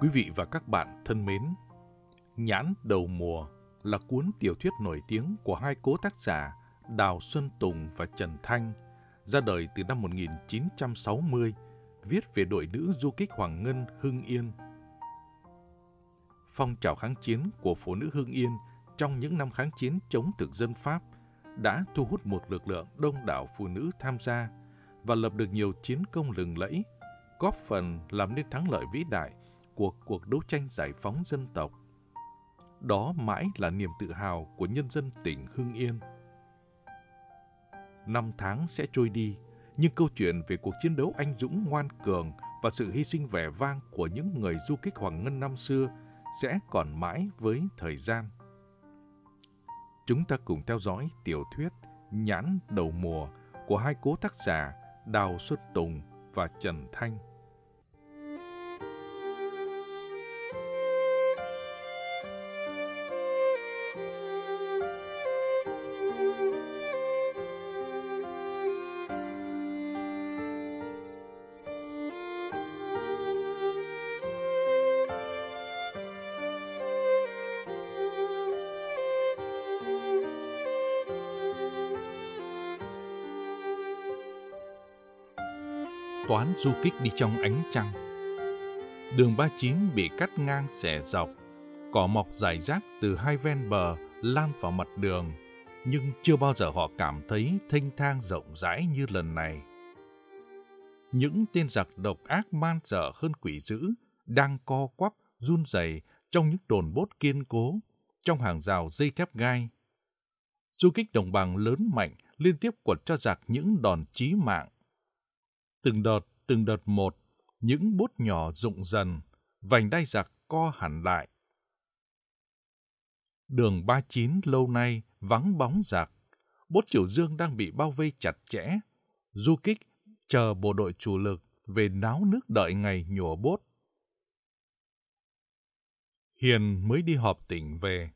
Quý vị và các bạn thân mến, Nhãn đầu mùa là cuốn tiểu thuyết nổi tiếng của hai cố tác giả Đào Xuân Tùng và Trần Thanh, ra đời từ năm 1960, viết về đội nữ du kích Hoàng Ngân Hưng Yên. Phong trào kháng chiến của phụ nữ Hưng Yên trong những năm kháng chiến chống thực dân Pháp đã thu hút một lực lượng đông đảo phụ nữ tham gia và lập được nhiều chiến công lừng lẫy, góp phần làm nên thắng lợi vĩ đại cuộc cuộc đấu tranh giải phóng dân tộc. Đó mãi là niềm tự hào của nhân dân tỉnh Hưng Yên. Năm tháng sẽ trôi đi, nhưng câu chuyện về cuộc chiến đấu anh dũng ngoan cường và sự hy sinh vẻ vang của những người du kích Hoàng Ngân năm xưa sẽ còn mãi với thời gian. Chúng ta cùng theo dõi tiểu thuyết Nhãn đầu mùa của hai cố tác giả Đào Xuân Tùng và Trần Thanh. đám du kích đi trong ánh trăng. Đường 39 bị cắt ngang xẻ dọc, cỏ mọc dài rác từ hai ven bờ lan vào mặt đường, nhưng chưa bao giờ họ cảm thấy thanh thang rộng rãi như lần này. Những tên giặc độc ác man dở hơn quỷ dữ đang co quắp, run rẩy trong những đồn bốt kiên cố, trong hàng rào dây thép gai. Du kích đồng bằng lớn mạnh liên tiếp quật cho giặc những đòn chí mạng. Từng đợt từng đợt một, những bút nhỏ rụng dần, vành đai giặc co hẳn lại. Đường 39 lâu nay vắng bóng giặc, bốt triều dương đang bị bao vây chặt chẽ, du kích chờ bộ đội chủ lực về náo nước đợi ngày nhổ bốt. Hiền mới đi họp tỉnh về.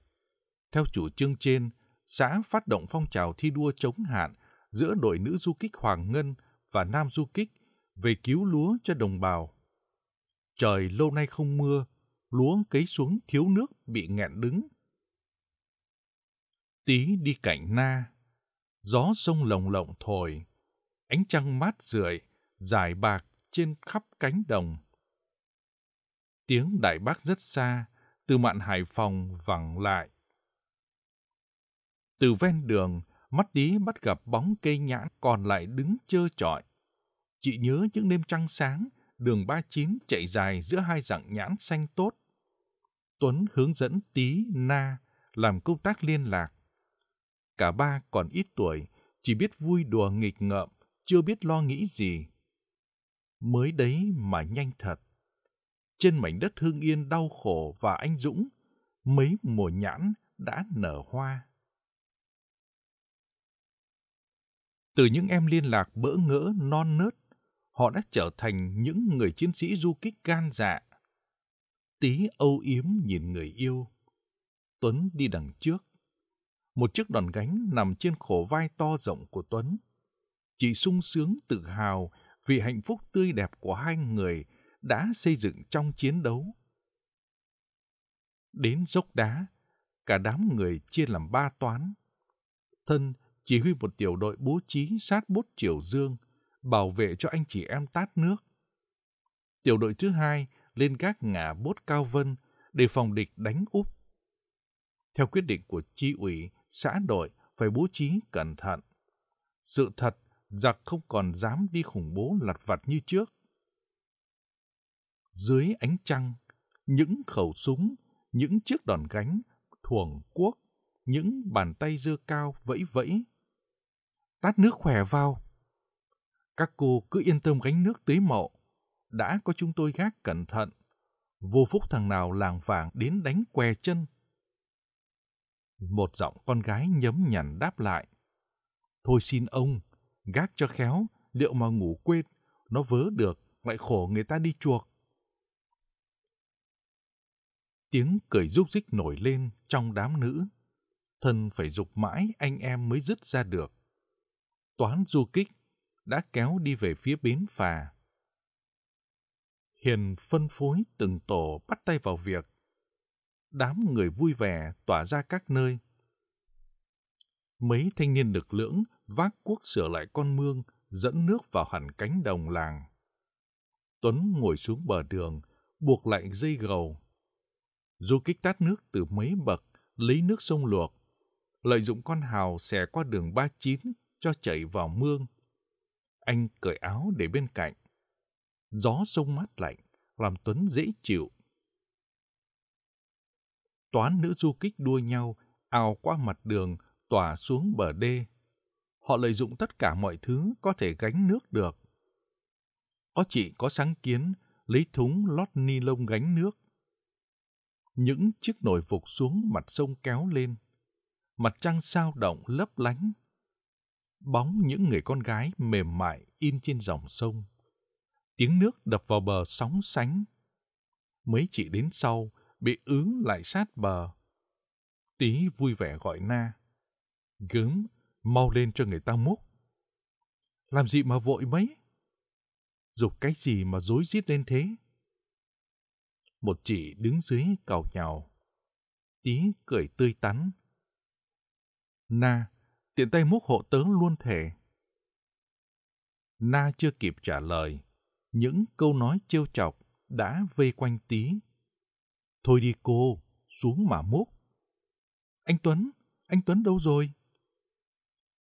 Theo chủ trương trên, xã phát động phong trào thi đua chống hạn giữa đội nữ du kích Hoàng Ngân và nam du kích về cứu lúa cho đồng bào. Trời lâu nay không mưa, lúa cấy xuống thiếu nước bị nghẹn đứng. Tí đi cạnh na, gió sông lồng lộng thổi, ánh trăng mát rượi, dài bạc trên khắp cánh đồng. Tiếng đại bác rất xa, từ mạn Hải Phòng vẳng lại. Từ ven đường, mắt tí bắt gặp bóng cây nhãn còn lại đứng trơ trọi. Chị nhớ những đêm trăng sáng, đường 39 chạy dài giữa hai dạng nhãn xanh tốt. Tuấn hướng dẫn Tí, Na làm công tác liên lạc. Cả ba còn ít tuổi, chỉ biết vui đùa nghịch ngợm, chưa biết lo nghĩ gì. Mới đấy mà nhanh thật. Trên mảnh đất hương yên đau khổ và anh dũng, mấy mùa nhãn đã nở hoa. Từ những em liên lạc bỡ ngỡ non nớt, họ đã trở thành những người chiến sĩ du kích gan dạ. Tí âu yếm nhìn người yêu. Tuấn đi đằng trước. Một chiếc đòn gánh nằm trên khổ vai to rộng của Tuấn. Chị sung sướng tự hào vì hạnh phúc tươi đẹp của hai người đã xây dựng trong chiến đấu. Đến dốc đá, cả đám người chia làm ba toán. Thân chỉ huy một tiểu đội bố trí sát bốt triều dương, bảo vệ cho anh chị em tát nước. Tiểu đội thứ hai lên các ngã bốt cao vân để phòng địch đánh úp. Theo quyết định của chi ủy, xã đội phải bố trí cẩn thận. Sự thật, giặc không còn dám đi khủng bố lặt vặt như trước. Dưới ánh trăng, những khẩu súng, những chiếc đòn gánh, thuồng cuốc, những bàn tay dưa cao vẫy vẫy. Tát nước khỏe vào, các cô cứ yên tâm gánh nước tưới mộ. Đã có chúng tôi gác cẩn thận. Vô phúc thằng nào làng vàng đến đánh què chân. Một giọng con gái nhấm nhằn đáp lại. Thôi xin ông, gác cho khéo, liệu mà ngủ quên, nó vớ được, lại khổ người ta đi chuộc. Tiếng cười rúc rích nổi lên trong đám nữ. Thân phải dục mãi anh em mới dứt ra được. Toán du kích đã kéo đi về phía bến phà. Hiền phân phối từng tổ bắt tay vào việc. Đám người vui vẻ tỏa ra các nơi. Mấy thanh niên lực lưỡng vác cuốc sửa lại con mương, dẫn nước vào hẳn cánh đồng làng. Tuấn ngồi xuống bờ đường, buộc lại dây gầu. Du kích tát nước từ mấy bậc, lấy nước sông luộc, lợi dụng con hào xẻ qua đường 39 cho chảy vào mương. Anh cởi áo để bên cạnh. Gió sông mát lạnh, làm Tuấn dễ chịu. Toán nữ du kích đua nhau, ào qua mặt đường, tỏa xuống bờ đê. Họ lợi dụng tất cả mọi thứ có thể gánh nước được. Có chị có sáng kiến, lấy thúng lót ni lông gánh nước. Những chiếc nồi phục xuống mặt sông kéo lên. Mặt trăng sao động lấp lánh bóng những người con gái mềm mại in trên dòng sông. Tiếng nước đập vào bờ sóng sánh. Mấy chị đến sau bị ứ lại sát bờ. Tí vui vẻ gọi na. Gớm, mau lên cho người ta múc. Làm gì mà vội mấy? Dục cái gì mà dối rít lên thế? Một chị đứng dưới cầu nhào. Tí cười tươi tắn. Na, tiện tay múc hộ tướng luôn thể. Na chưa kịp trả lời, những câu nói trêu chọc đã vây quanh tí. Thôi đi cô, xuống mà múc. Anh Tuấn, anh Tuấn đâu rồi?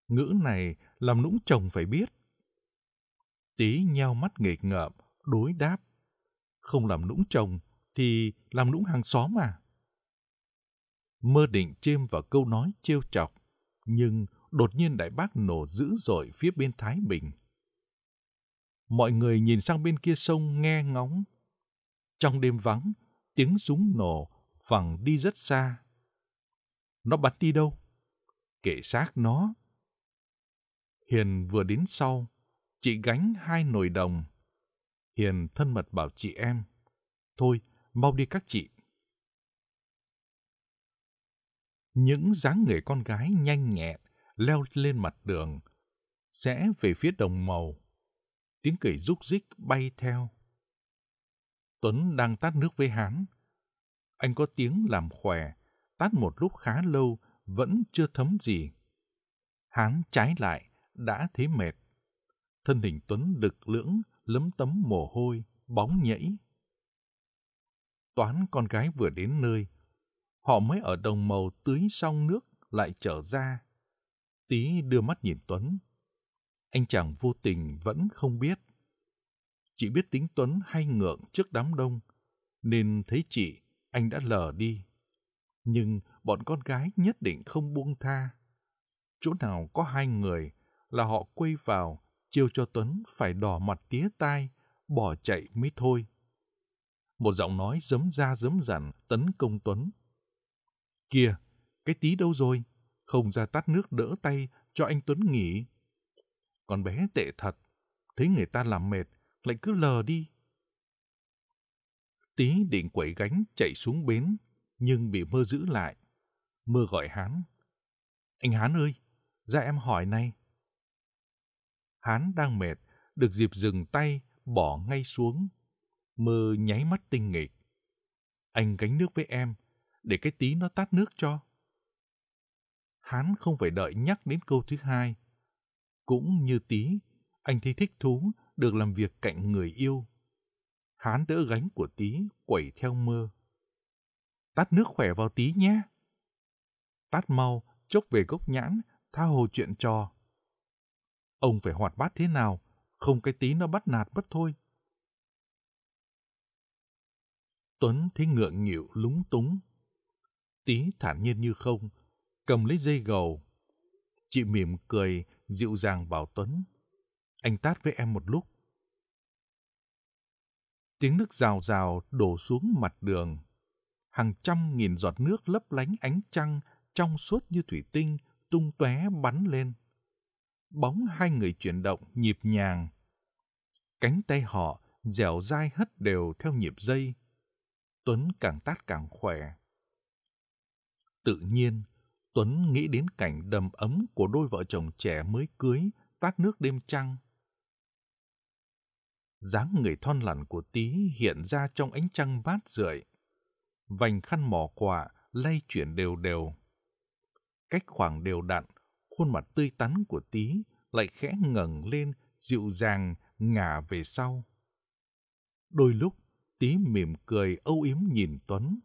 Ngữ này làm nũng chồng phải biết. Tí nheo mắt nghịch ngợm, đối đáp. Không làm nũng chồng thì làm nũng hàng xóm mà. Mơ định chêm vào câu nói trêu chọc, nhưng đột nhiên đại bác nổ dữ dội phía bên Thái Bình. Mọi người nhìn sang bên kia sông nghe ngóng. Trong đêm vắng, tiếng súng nổ phẳng đi rất xa. Nó bắn đi đâu? Kể xác nó. Hiền vừa đến sau, chị gánh hai nồi đồng. Hiền thân mật bảo chị em, thôi mau đi các chị. Những dáng người con gái nhanh nhẹn, leo lên mặt đường, sẽ về phía đồng màu. Tiếng cười rúc rích bay theo. Tuấn đang tát nước với Hán. Anh có tiếng làm khỏe, tát một lúc khá lâu vẫn chưa thấm gì. Hán trái lại, đã thấy mệt. Thân hình Tuấn lực lưỡng, lấm tấm mồ hôi, bóng nhảy. Toán con gái vừa đến nơi, họ mới ở đồng màu tưới xong nước lại trở ra. Tý đưa mắt nhìn Tuấn. Anh chàng vô tình vẫn không biết. Chỉ biết tính Tuấn hay ngượng trước đám đông, nên thấy chị, anh đã lờ đi. Nhưng bọn con gái nhất định không buông tha. Chỗ nào có hai người là họ quay vào, chiêu cho Tuấn phải đỏ mặt tía tai, bỏ chạy mới thôi. Một giọng nói giấm ra giấm dặn tấn công Tuấn. Kìa, cái tí đâu rồi? không ra tát nước đỡ tay cho anh Tuấn nghỉ. Con bé tệ thật, thấy người ta làm mệt, lại cứ lờ đi. Tí định quẩy gánh chạy xuống bến, nhưng bị mơ giữ lại. Mơ gọi Hán. Anh Hán ơi, ra em hỏi này. Hán đang mệt, được dịp dừng tay, bỏ ngay xuống. Mơ nháy mắt tinh nghịch. Anh gánh nước với em, để cái tí nó tát nước cho hắn không phải đợi nhắc đến câu thứ hai. Cũng như tí, anh thấy thích thú được làm việc cạnh người yêu. Hán đỡ gánh của tí, quẩy theo mưa Tát nước khỏe vào tí nhé. Tát mau, chốc về gốc nhãn, tha hồ chuyện trò. Ông phải hoạt bát thế nào, không cái tí nó bắt nạt bất thôi. Tuấn thấy ngượng nghịu lúng túng. Tí thản nhiên như không, cầm lấy dây gầu. Chị mỉm cười, dịu dàng bảo Tuấn. Anh tát với em một lúc. Tiếng nước rào rào đổ xuống mặt đường. Hàng trăm nghìn giọt nước lấp lánh ánh trăng trong suốt như thủy tinh tung tóe bắn lên. Bóng hai người chuyển động nhịp nhàng. Cánh tay họ dẻo dai hất đều theo nhịp dây. Tuấn càng tát càng khỏe. Tự nhiên, Tuấn nghĩ đến cảnh đầm ấm của đôi vợ chồng trẻ mới cưới, tát nước đêm trăng. dáng người thon lằn của Tý hiện ra trong ánh trăng bát rượi. Vành khăn mỏ quả lay chuyển đều đều. Cách khoảng đều đặn, khuôn mặt tươi tắn của Tý lại khẽ ngẩng lên, dịu dàng ngả về sau. Đôi lúc, Tý mỉm cười âu yếm nhìn Tuấn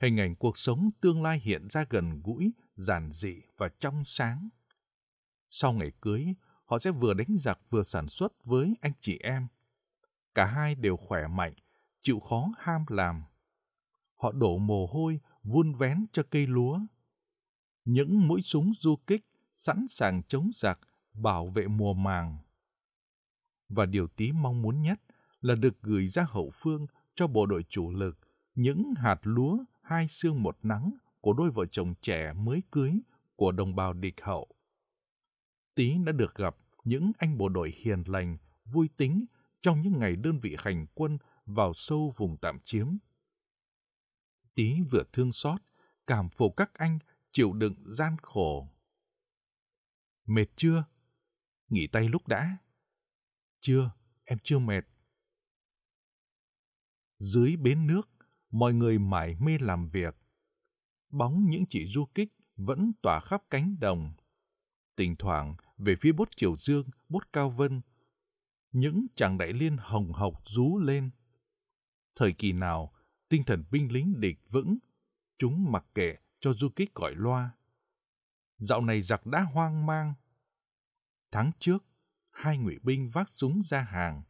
hình ảnh cuộc sống tương lai hiện ra gần gũi, giản dị và trong sáng. Sau ngày cưới, họ sẽ vừa đánh giặc vừa sản xuất với anh chị em. Cả hai đều khỏe mạnh, chịu khó ham làm. Họ đổ mồ hôi, vun vén cho cây lúa. Những mũi súng du kích sẵn sàng chống giặc, bảo vệ mùa màng. Và điều tí mong muốn nhất là được gửi ra hậu phương cho bộ đội chủ lực những hạt lúa hai xương một nắng của đôi vợ chồng trẻ mới cưới của đồng bào địch hậu. Tý đã được gặp những anh bộ đội hiền lành, vui tính trong những ngày đơn vị hành quân vào sâu vùng tạm chiếm. Tý vừa thương xót, cảm phục các anh chịu đựng gian khổ. Mệt chưa? Nghỉ tay lúc đã. Chưa, em chưa mệt. Dưới bến nước, mọi người mải mê làm việc. Bóng những chị du kích vẫn tỏa khắp cánh đồng. Tỉnh thoảng, về phía bốt Triều Dương, bốt Cao Vân, những chàng đại liên hồng hộc rú lên. Thời kỳ nào, tinh thần binh lính địch vững, chúng mặc kệ cho du kích gọi loa. Dạo này giặc đã hoang mang. Tháng trước, hai ngụy binh vác súng ra hàng,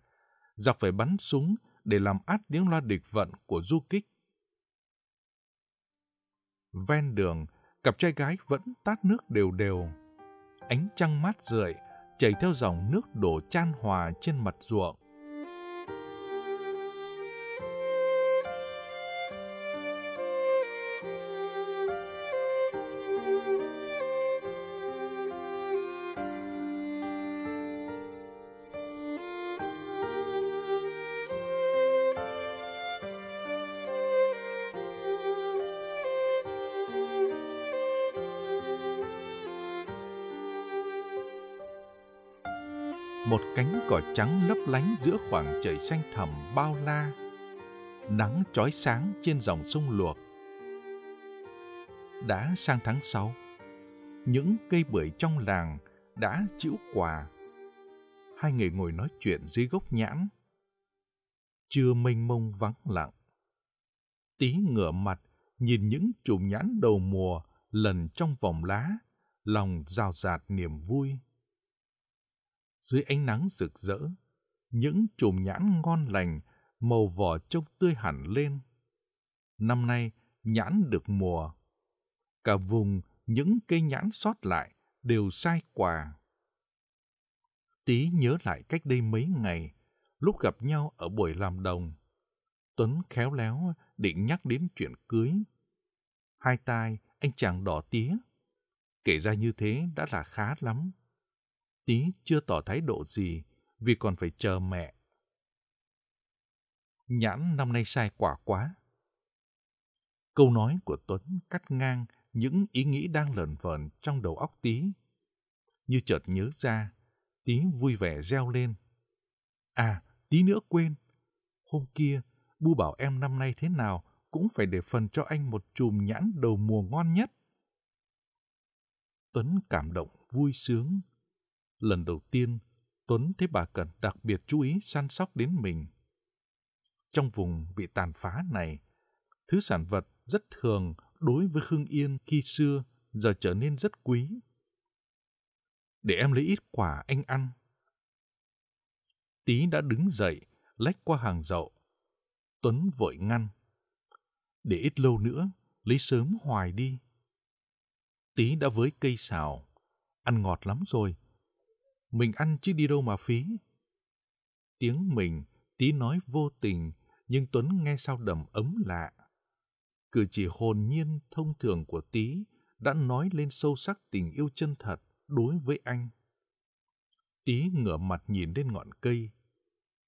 giặc phải bắn súng để làm át tiếng loa địch vận của du kích. Ven đường, cặp trai gái vẫn tát nước đều đều. Ánh trăng mát rượi chảy theo dòng nước đổ chan hòa trên mặt ruộng. cỏ trắng lấp lánh giữa khoảng trời xanh thẳm bao la nắng chói sáng trên dòng sông luộc đã sang tháng sáu, những cây bưởi trong làng đã chịu quà. hai người ngồi nói chuyện dưới gốc nhãn chưa mênh mông vắng lặng tí ngửa mặt nhìn những chùm nhãn đầu mùa lần trong vòng lá lòng rào rạt niềm vui dưới ánh nắng rực rỡ, những chùm nhãn ngon lành, màu vỏ trông tươi hẳn lên. Năm nay, nhãn được mùa. Cả vùng, những cây nhãn sót lại đều sai quà. Tí nhớ lại cách đây mấy ngày, lúc gặp nhau ở buổi làm đồng. Tuấn khéo léo định nhắc đến chuyện cưới. Hai tai, anh chàng đỏ tía. Kể ra như thế đã là khá lắm. Tí chưa tỏ thái độ gì vì còn phải chờ mẹ. Nhãn năm nay sai quả quá. Câu nói của Tuấn cắt ngang những ý nghĩ đang lờn vờn trong đầu óc Tí. Như chợt nhớ ra, Tí vui vẻ reo lên. À, tí nữa quên. Hôm kia, Bu bảo em năm nay thế nào cũng phải để phần cho anh một chùm nhãn đầu mùa ngon nhất. Tuấn cảm động vui sướng Lần đầu tiên, Tuấn thấy bà cần đặc biệt chú ý săn sóc đến mình. Trong vùng bị tàn phá này, thứ sản vật rất thường đối với Hưng Yên khi xưa giờ trở nên rất quý. Để em lấy ít quả anh ăn. Tý đã đứng dậy, lách qua hàng dậu. Tuấn vội ngăn. Để ít lâu nữa, lấy sớm hoài đi. Tý đã với cây xào. Ăn ngọt lắm rồi, mình ăn chứ đi đâu mà phí. Tiếng mình, tí nói vô tình, nhưng Tuấn nghe sao đầm ấm lạ. Cử chỉ hồn nhiên thông thường của tí đã nói lên sâu sắc tình yêu chân thật đối với anh. Tí ngửa mặt nhìn lên ngọn cây.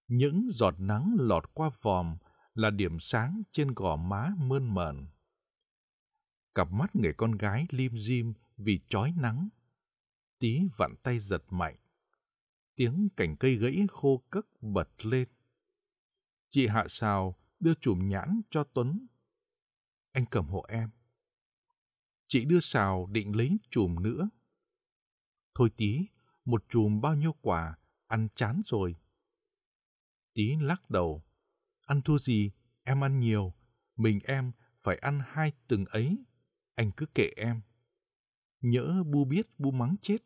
Những giọt nắng lọt qua vòm là điểm sáng trên gò má mơn mờn. Cặp mắt người con gái lim dim vì chói nắng. Tí vặn tay giật mạnh tiếng cành cây gãy khô cất bật lên. Chị Hạ Sào đưa chùm nhãn cho Tuấn. Anh cầm hộ em. Chị đưa Sào định lấy chùm nữa. Thôi tí, một chùm bao nhiêu quả, ăn chán rồi. Tí lắc đầu. Ăn thua gì, em ăn nhiều. Mình em phải ăn hai từng ấy. Anh cứ kệ em. Nhỡ bu biết bu mắng chết.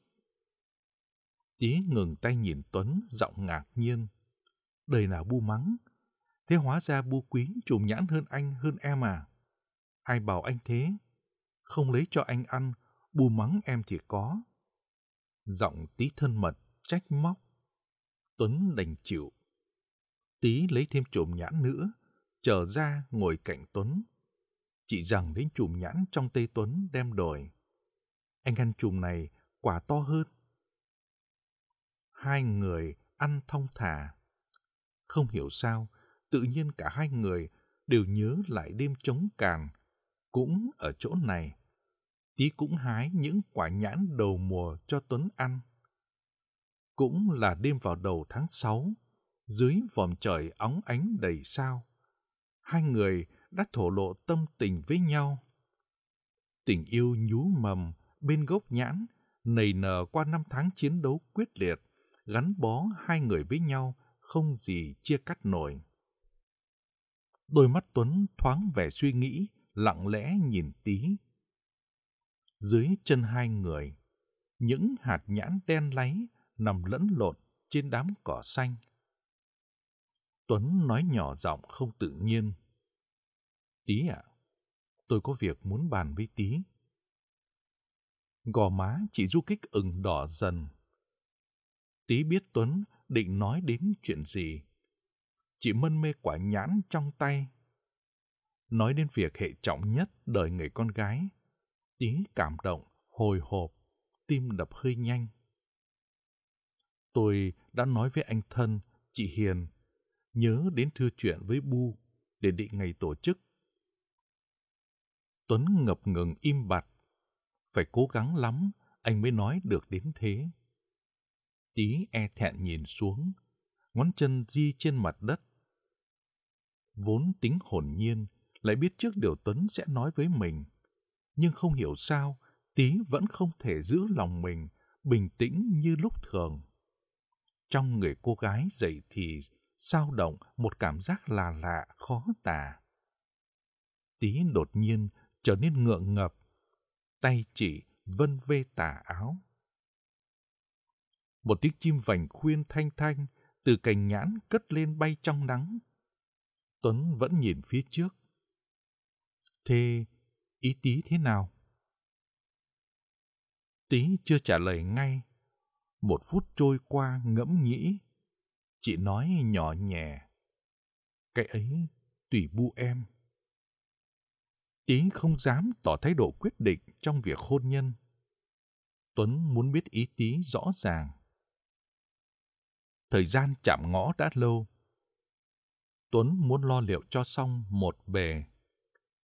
Tí ngừng tay nhìn Tuấn, giọng ngạc nhiên. Đời nào bu mắng? Thế hóa ra bu quý trùm nhãn hơn anh, hơn em à? Ai bảo anh thế? Không lấy cho anh ăn, bu mắng em thì có. Giọng tí thân mật, trách móc. Tuấn đành chịu. Tí lấy thêm chùm nhãn nữa, trở ra ngồi cạnh Tuấn. Chị rằng đến chùm nhãn trong tay Tuấn đem đổi. Anh ăn chùm này quả to hơn, hai người ăn thông thả. Không hiểu sao, tự nhiên cả hai người đều nhớ lại đêm trống càn, cũng ở chỗ này. Tí cũng hái những quả nhãn đầu mùa cho Tuấn ăn. Cũng là đêm vào đầu tháng 6, dưới vòm trời óng ánh đầy sao. Hai người đã thổ lộ tâm tình với nhau. Tình yêu nhú mầm bên gốc nhãn nảy nở qua năm tháng chiến đấu quyết liệt gắn bó hai người với nhau không gì chia cắt nổi. Đôi mắt Tuấn thoáng vẻ suy nghĩ, lặng lẽ nhìn tí. Dưới chân hai người, những hạt nhãn đen láy nằm lẫn lộn trên đám cỏ xanh. Tuấn nói nhỏ giọng không tự nhiên. Tí ạ, à, tôi có việc muốn bàn với tí. Gò má chị Du Kích ửng đỏ dần Tí biết Tuấn định nói đến chuyện gì. Chị mân mê quả nhãn trong tay. Nói đến việc hệ trọng nhất đời người con gái. Tí cảm động, hồi hộp, tim đập hơi nhanh. Tôi đã nói với anh thân, chị Hiền, nhớ đến thư chuyện với Bu để định ngày tổ chức. Tuấn ngập ngừng im bặt. Phải cố gắng lắm, anh mới nói được đến thế. Tí e thẹn nhìn xuống, ngón chân di trên mặt đất. Vốn tính hồn nhiên, lại biết trước điều Tuấn sẽ nói với mình. Nhưng không hiểu sao, Tí vẫn không thể giữ lòng mình bình tĩnh như lúc thường. Trong người cô gái dậy thì sao động một cảm giác là lạ khó tả. Tí đột nhiên trở nên ngượng ngập, tay chỉ vân vê tà áo. Một tiếng chim vành khuyên thanh thanh từ cành nhãn cất lên bay trong nắng. Tuấn vẫn nhìn phía trước. Thế ý tí thế nào? Tí chưa trả lời ngay. Một phút trôi qua ngẫm nghĩ. Chị nói nhỏ nhẹ. Cái ấy tùy bu em. Ý không dám tỏ thái độ quyết định trong việc hôn nhân. Tuấn muốn biết ý tí rõ ràng thời gian chạm ngõ đã lâu. Tuấn muốn lo liệu cho xong một bề.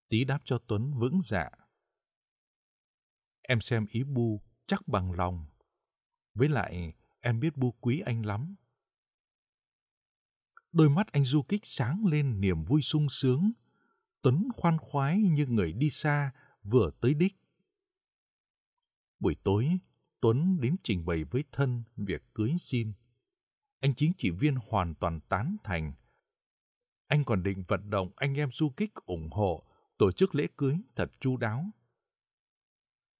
Tí đáp cho Tuấn vững dạ. Em xem ý Bu chắc bằng lòng. Với lại, em biết Bu quý anh lắm. Đôi mắt anh du kích sáng lên niềm vui sung sướng. Tuấn khoan khoái như người đi xa vừa tới đích. Buổi tối, Tuấn đến trình bày với thân việc cưới xin. Anh chính trị viên hoàn toàn tán thành. Anh còn định vận động anh em du kích ủng hộ, tổ chức lễ cưới thật chu đáo.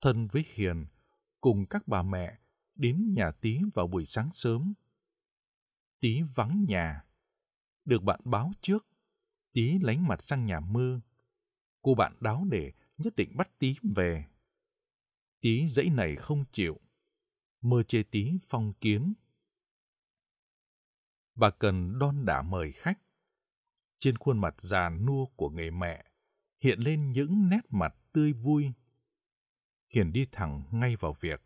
Thân với Hiền, cùng các bà mẹ đến nhà Tý vào buổi sáng sớm. Tý vắng nhà. Được bạn báo trước, Tý lánh mặt sang nhà mưa. Cô bạn đáo để nhất định bắt Tý về. Tý dãy này không chịu. Mơ chê Tý phong kiến, bà cần đon đả mời khách. Trên khuôn mặt già nua của người mẹ hiện lên những nét mặt tươi vui. Hiền đi thẳng ngay vào việc.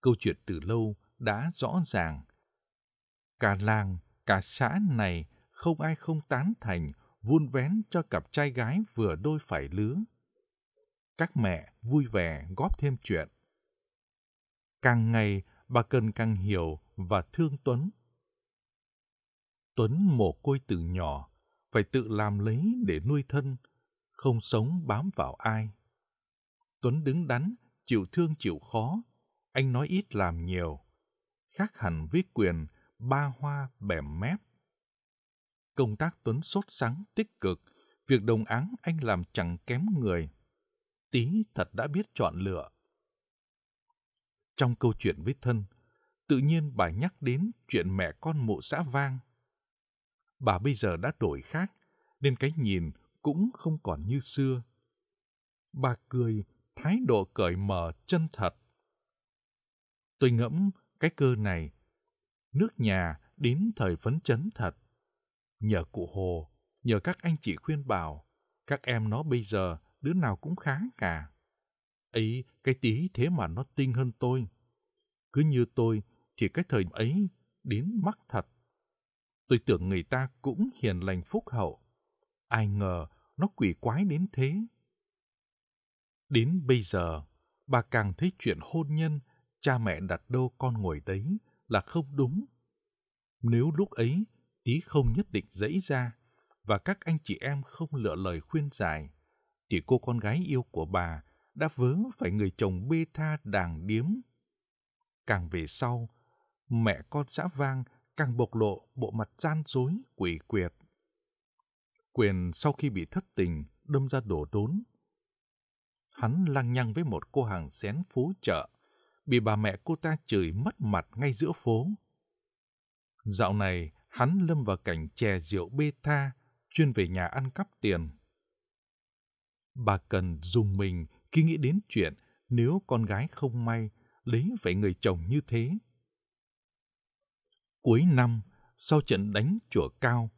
Câu chuyện từ lâu đã rõ ràng. Cả làng, cả xã này không ai không tán thành vun vén cho cặp trai gái vừa đôi phải lứa. Các mẹ vui vẻ góp thêm chuyện. Càng ngày, bà cần càng hiểu và thương Tuấn Tuấn mồ côi từ nhỏ, phải tự làm lấy để nuôi thân, không sống bám vào ai. Tuấn đứng đắn, chịu thương chịu khó, anh nói ít làm nhiều, khác hẳn với quyền ba hoa bẻm mép. Công tác Tuấn sốt sắng, tích cực, việc đồng áng anh làm chẳng kém người. Tí thật đã biết chọn lựa. Trong câu chuyện với thân, tự nhiên bà nhắc đến chuyện mẹ con mụ xã vang bà bây giờ đã đổi khác, nên cái nhìn cũng không còn như xưa. Bà cười, thái độ cởi mở chân thật. Tôi ngẫm cái cơ này, nước nhà đến thời phấn chấn thật. Nhờ cụ Hồ, nhờ các anh chị khuyên bảo, các em nó bây giờ đứa nào cũng khá cả. Ấy, cái tí thế mà nó tinh hơn tôi. Cứ như tôi, thì cái thời ấy đến mắc thật. Tôi tưởng người ta cũng hiền lành phúc hậu. Ai ngờ nó quỷ quái đến thế. Đến bây giờ, bà càng thấy chuyện hôn nhân, cha mẹ đặt đâu con ngồi đấy là không đúng. Nếu lúc ấy, tí không nhất định dẫy ra, và các anh chị em không lựa lời khuyên giải, thì cô con gái yêu của bà đã vớ phải người chồng bê tha đàng điếm. Càng về sau, mẹ con xã vang càng bộc lộ bộ mặt gian dối quỷ quyệt. Quyền sau khi bị thất tình, đâm ra đổ đốn. Hắn lăng nhăng với một cô hàng xén phố chợ, bị bà mẹ cô ta chửi mất mặt ngay giữa phố. Dạo này, hắn lâm vào cảnh chè rượu bê tha, chuyên về nhà ăn cắp tiền. Bà cần dùng mình khi nghĩ đến chuyện nếu con gái không may lấy phải người chồng như thế Cuối năm, sau trận đánh chùa cao,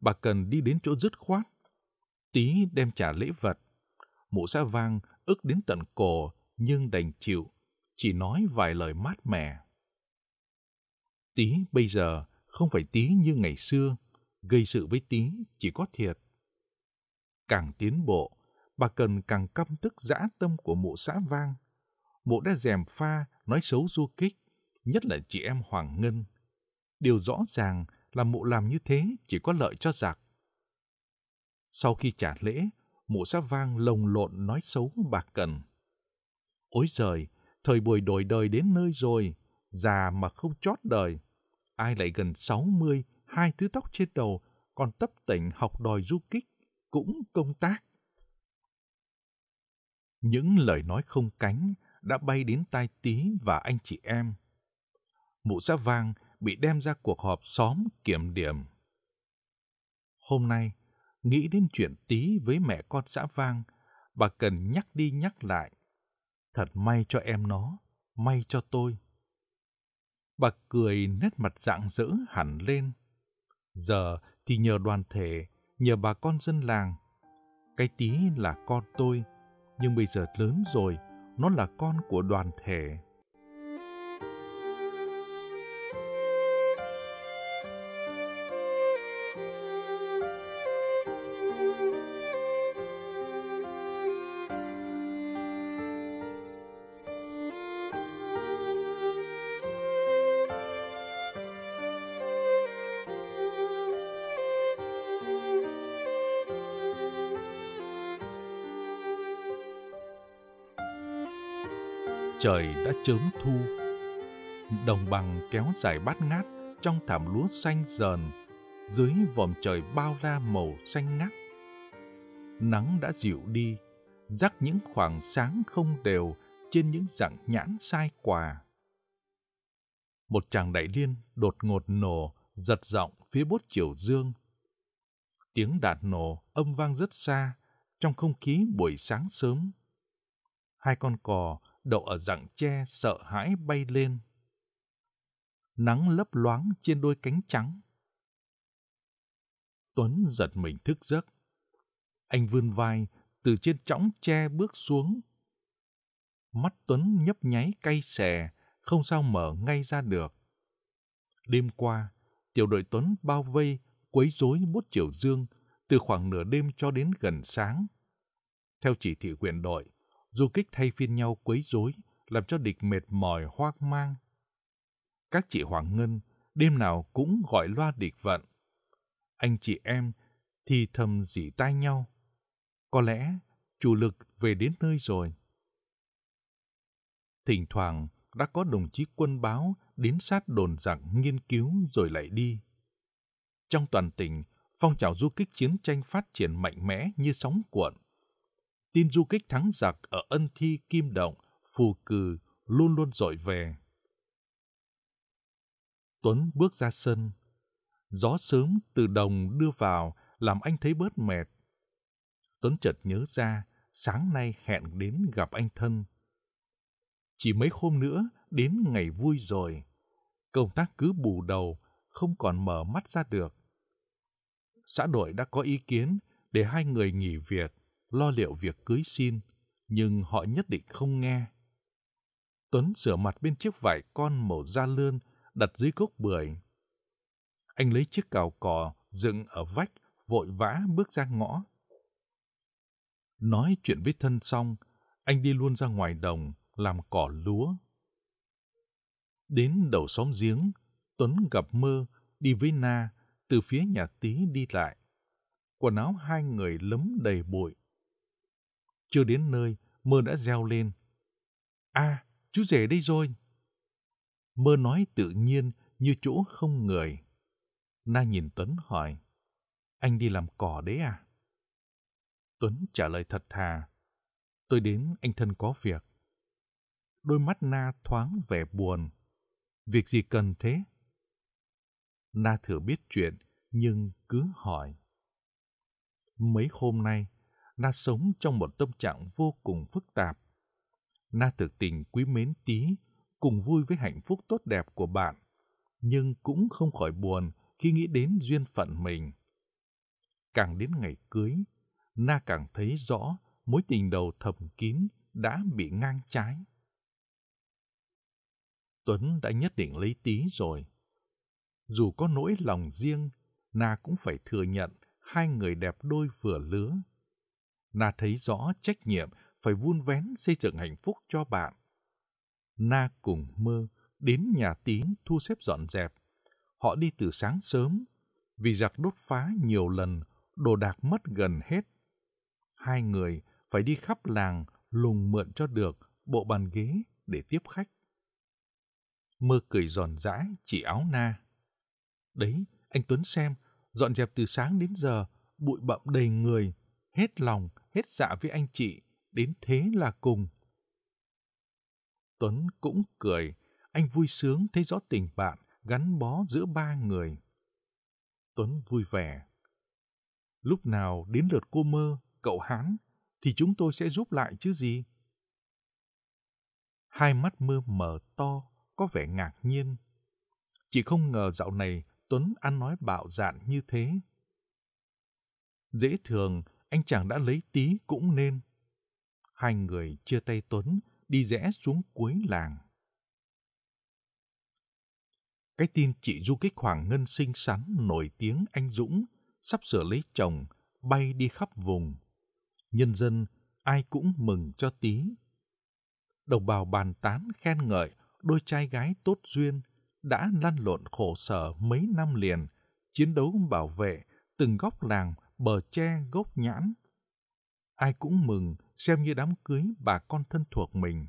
bà cần đi đến chỗ dứt khoát. Tí đem trả lễ vật. Mụ xã vang ức đến tận cổ nhưng đành chịu, chỉ nói vài lời mát mẻ. Tí bây giờ không phải tí như ngày xưa, gây sự với tí chỉ có thiệt. Càng tiến bộ, bà cần càng căm tức dã tâm của mụ xã vang. Mụ đã dèm pha, nói xấu du kích, nhất là chị em Hoàng Ngân. Điều rõ ràng là mụ làm như thế chỉ có lợi cho giặc. Sau khi trả lễ, mụ xã vang lồng lộn nói xấu bà Cần. Ôi giời, thời buổi đổi đời đến nơi rồi, già mà không chót đời. Ai lại gần 60, hai thứ tóc trên đầu, còn tấp tỉnh học đòi du kích, cũng công tác. Những lời nói không cánh đã bay đến tai tí và anh chị em. Mụ xã vang bị đem ra cuộc họp xóm kiểm điểm. Hôm nay, nghĩ đến chuyện tí với mẹ con xã Vang, bà cần nhắc đi nhắc lại. Thật may cho em nó, may cho tôi. Bà cười nét mặt rạng rỡ hẳn lên. Giờ thì nhờ đoàn thể, nhờ bà con dân làng. Cái tí là con tôi, nhưng bây giờ lớn rồi, nó là con của đoàn thể. trời đã chớm thu. Đồng bằng kéo dài bát ngát trong thảm lúa xanh dờn, dưới vòm trời bao la màu xanh ngắt. Nắng đã dịu đi, rắc những khoảng sáng không đều trên những dạng nhãn sai quà. Một chàng đại liên đột ngột nổ, giật giọng phía bốt chiều dương. Tiếng đạn nổ âm vang rất xa, trong không khí buổi sáng sớm. Hai con cò đậu ở dạng tre sợ hãi bay lên. Nắng lấp loáng trên đôi cánh trắng. Tuấn giật mình thức giấc. Anh vươn vai, từ trên chõng tre bước xuống. Mắt Tuấn nhấp nháy cay xè, không sao mở ngay ra được. Đêm qua, tiểu đội Tuấn bao vây, quấy rối bút chiều dương từ khoảng nửa đêm cho đến gần sáng. Theo chỉ thị quyền đội, du kích thay phiên nhau quấy rối, làm cho địch mệt mỏi hoang mang. Các chị Hoàng Ngân đêm nào cũng gọi loa địch vận. Anh chị em thì thầm dỉ tai nhau. Có lẽ chủ lực về đến nơi rồi. Thỉnh thoảng đã có đồng chí quân báo đến sát đồn giặc nghiên cứu rồi lại đi. Trong toàn tỉnh, phong trào du kích chiến tranh phát triển mạnh mẽ như sóng cuộn tin du kích thắng giặc ở ân thi kim động, phù cừ luôn luôn dội về. Tuấn bước ra sân. Gió sớm từ đồng đưa vào làm anh thấy bớt mệt. Tuấn chợt nhớ ra sáng nay hẹn đến gặp anh thân. Chỉ mấy hôm nữa đến ngày vui rồi. Công tác cứ bù đầu, không còn mở mắt ra được. Xã đội đã có ý kiến để hai người nghỉ việc lo liệu việc cưới xin, nhưng họ nhất định không nghe. Tuấn rửa mặt bên chiếc vải con màu da lươn đặt dưới gốc bưởi. Anh lấy chiếc cào cò dựng ở vách vội vã bước ra ngõ. Nói chuyện với thân xong, anh đi luôn ra ngoài đồng làm cỏ lúa. Đến đầu xóm giếng, Tuấn gặp Mơ đi với Na từ phía nhà tí đi lại. Quần áo hai người lấm đầy bụi, chưa đến nơi, mơ đã reo lên. À, chú rể đây rồi. Mơ nói tự nhiên như chỗ không người. Na nhìn Tuấn hỏi, anh đi làm cỏ đấy à? Tuấn trả lời thật thà, tôi đến anh thân có việc. Đôi mắt Na thoáng vẻ buồn. Việc gì cần thế? Na thử biết chuyện, nhưng cứ hỏi. Mấy hôm nay, Na sống trong một tâm trạng vô cùng phức tạp. Na thực tình quý mến tí, cùng vui với hạnh phúc tốt đẹp của bạn, nhưng cũng không khỏi buồn khi nghĩ đến duyên phận mình. Càng đến ngày cưới, Na càng thấy rõ mối tình đầu thầm kín đã bị ngang trái. Tuấn đã nhất định lấy tí rồi. Dù có nỗi lòng riêng, Na cũng phải thừa nhận hai người đẹp đôi vừa lứa Na thấy rõ trách nhiệm phải vun vén xây dựng hạnh phúc cho bạn. Na cùng mơ đến nhà tín thu xếp dọn dẹp. Họ đi từ sáng sớm vì giặc đốt phá nhiều lần, đồ đạc mất gần hết. Hai người phải đi khắp làng lùng mượn cho được bộ bàn ghế để tiếp khách. Mơ cười giòn rã chỉ áo na. Đấy, anh Tuấn xem, dọn dẹp từ sáng đến giờ, bụi bậm đầy người, hết lòng, hết dạ với anh chị, đến thế là cùng. Tuấn cũng cười, anh vui sướng thấy rõ tình bạn gắn bó giữa ba người. Tuấn vui vẻ. Lúc nào đến lượt cô mơ, cậu Hán, thì chúng tôi sẽ giúp lại chứ gì? Hai mắt mơ mở to, có vẻ ngạc nhiên. Chỉ không ngờ dạo này Tuấn ăn nói bạo dạn như thế. Dễ thường anh chàng đã lấy tí cũng nên. Hai người chia tay Tuấn đi rẽ xuống cuối làng. Cái tin chị du kích Hoàng Ngân xinh xắn nổi tiếng anh Dũng sắp sửa lấy chồng bay đi khắp vùng. Nhân dân ai cũng mừng cho tí. Đồng bào bàn tán khen ngợi đôi trai gái tốt duyên đã lăn lộn khổ sở mấy năm liền, chiến đấu bảo vệ từng góc làng bờ tre gốc nhãn. Ai cũng mừng xem như đám cưới bà con thân thuộc mình.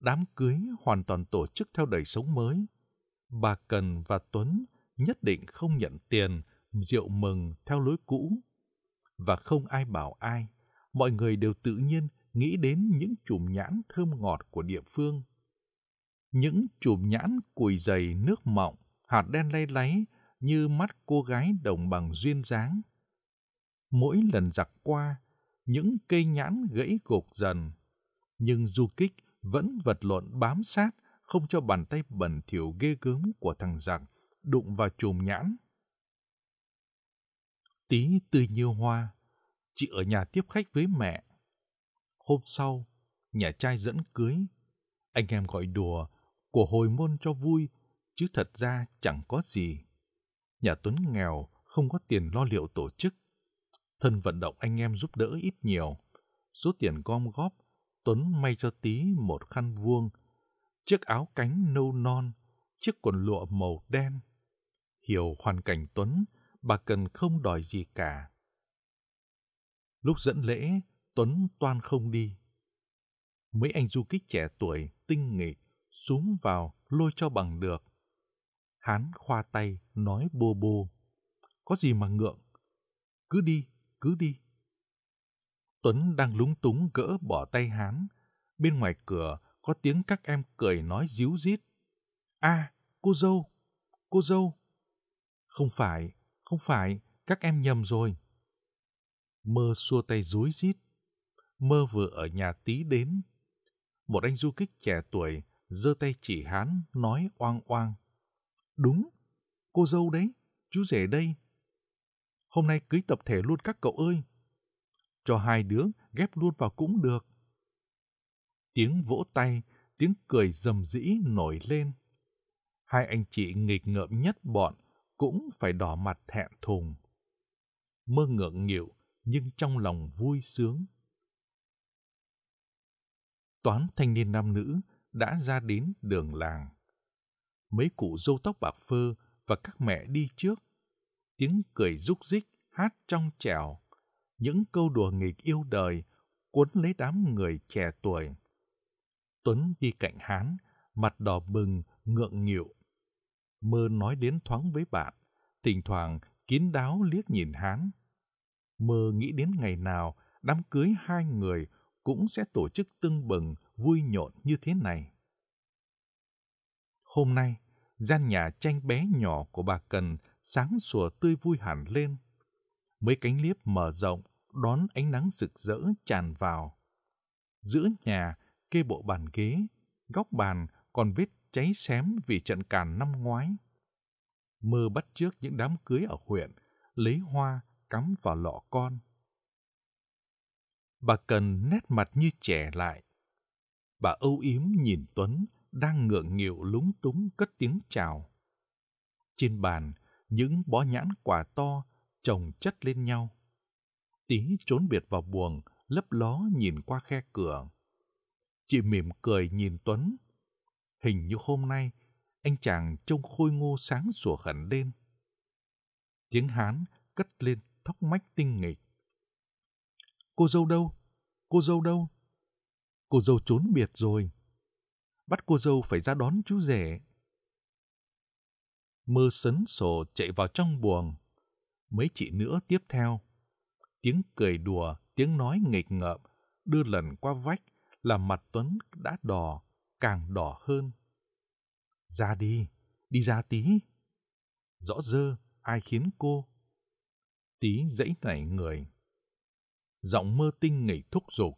Đám cưới hoàn toàn tổ chức theo đời sống mới. Bà Cần và Tuấn nhất định không nhận tiền, rượu mừng theo lối cũ. Và không ai bảo ai, mọi người đều tự nhiên nghĩ đến những chùm nhãn thơm ngọt của địa phương. Những chùm nhãn cùi dày nước mọng, hạt đen lay láy như mắt cô gái đồng bằng duyên dáng. Mỗi lần giặc qua, những cây nhãn gãy gục dần, nhưng du kích vẫn vật lộn bám sát không cho bàn tay bẩn thỉu ghê gớm của thằng giặc đụng vào chùm nhãn. Tí tươi nhiêu hoa, chị ở nhà tiếp khách với mẹ. Hôm sau, nhà trai dẫn cưới. Anh em gọi đùa, của hồi môn cho vui, chứ thật ra chẳng có gì. Nhà Tuấn nghèo, không có tiền lo liệu tổ chức. Thân vận động anh em giúp đỡ ít nhiều. Số tiền gom góp, Tuấn may cho tí một khăn vuông, chiếc áo cánh nâu non, chiếc quần lụa màu đen. Hiểu hoàn cảnh Tuấn, bà cần không đòi gì cả. Lúc dẫn lễ, Tuấn toan không đi. Mấy anh du kích trẻ tuổi, tinh nghịch, xuống vào, lôi cho bằng được. Hán khoa tay, nói bô bô. Có gì mà ngượng? Cứ đi, cứ đi. Tuấn đang lúng túng gỡ bỏ tay Hán. Bên ngoài cửa có tiếng các em cười nói díu dít. a à, cô dâu, cô dâu. Không phải, không phải, các em nhầm rồi. Mơ xua tay rối rít. Mơ vừa ở nhà tí đến. Một anh du kích trẻ tuổi giơ tay chỉ Hán nói oang oang. Đúng, cô dâu đấy, chú rể đây. Hôm nay cưới tập thể luôn các cậu ơi. Cho hai đứa ghép luôn vào cũng được. Tiếng vỗ tay, tiếng cười rầm rĩ nổi lên. Hai anh chị nghịch ngợm nhất bọn cũng phải đỏ mặt thẹn thùng. Mơ ngượng nghịu nhưng trong lòng vui sướng. Toán thanh niên nam nữ đã ra đến đường làng mấy cụ râu tóc bạc phơ và các mẹ đi trước. Tiếng cười rúc rích, hát trong trèo, những câu đùa nghịch yêu đời cuốn lấy đám người trẻ tuổi. Tuấn đi cạnh Hán, mặt đỏ bừng, ngượng nghịu. Mơ nói đến thoáng với bạn, thỉnh thoảng kín đáo liếc nhìn Hán. Mơ nghĩ đến ngày nào đám cưới hai người cũng sẽ tổ chức tưng bừng vui nhộn như thế này. Hôm nay, gian nhà tranh bé nhỏ của bà Cần sáng sủa tươi vui hẳn lên. Mấy cánh liếp mở rộng, đón ánh nắng rực rỡ tràn vào. Giữa nhà, kê bộ bàn ghế, góc bàn còn vết cháy xém vì trận càn năm ngoái. Mơ bắt trước những đám cưới ở huyện, lấy hoa cắm vào lọ con. Bà Cần nét mặt như trẻ lại. Bà âu yếm nhìn Tuấn, đang ngượng nghịu lúng túng cất tiếng chào. Trên bàn, những bó nhãn quả to chồng chất lên nhau. Tí trốn biệt vào buồng, lấp ló nhìn qua khe cửa. Chị mỉm cười nhìn Tuấn. Hình như hôm nay, anh chàng trông khôi ngô sáng sủa hẳn lên. Tiếng Hán cất lên thóc mách tinh nghịch. Cô dâu đâu? Cô dâu đâu? Cô dâu trốn biệt rồi bắt cô dâu phải ra đón chú rể. Mơ sấn sổ chạy vào trong buồng. Mấy chị nữa tiếp theo. Tiếng cười đùa, tiếng nói nghịch ngợm, đưa lần qua vách, làm mặt Tuấn đã đỏ, càng đỏ hơn. Ra đi, đi ra tí. Rõ dơ, ai khiến cô? Tí dãy nảy người. Giọng mơ tinh nghỉ thúc giục.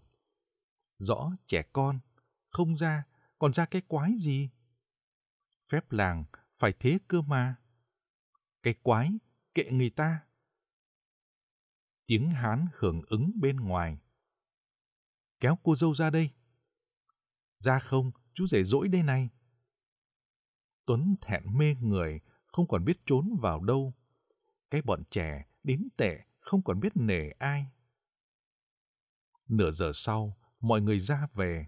Rõ trẻ con, không ra còn ra cái quái gì? Phép làng phải thế cơ mà. Cái quái kệ người ta. Tiếng hán hưởng ứng bên ngoài. Kéo cô dâu ra đây. Ra không, chú rể dỗi đây này. Tuấn thẹn mê người, không còn biết trốn vào đâu. Cái bọn trẻ đến tệ không còn biết nể ai. Nửa giờ sau, mọi người ra về.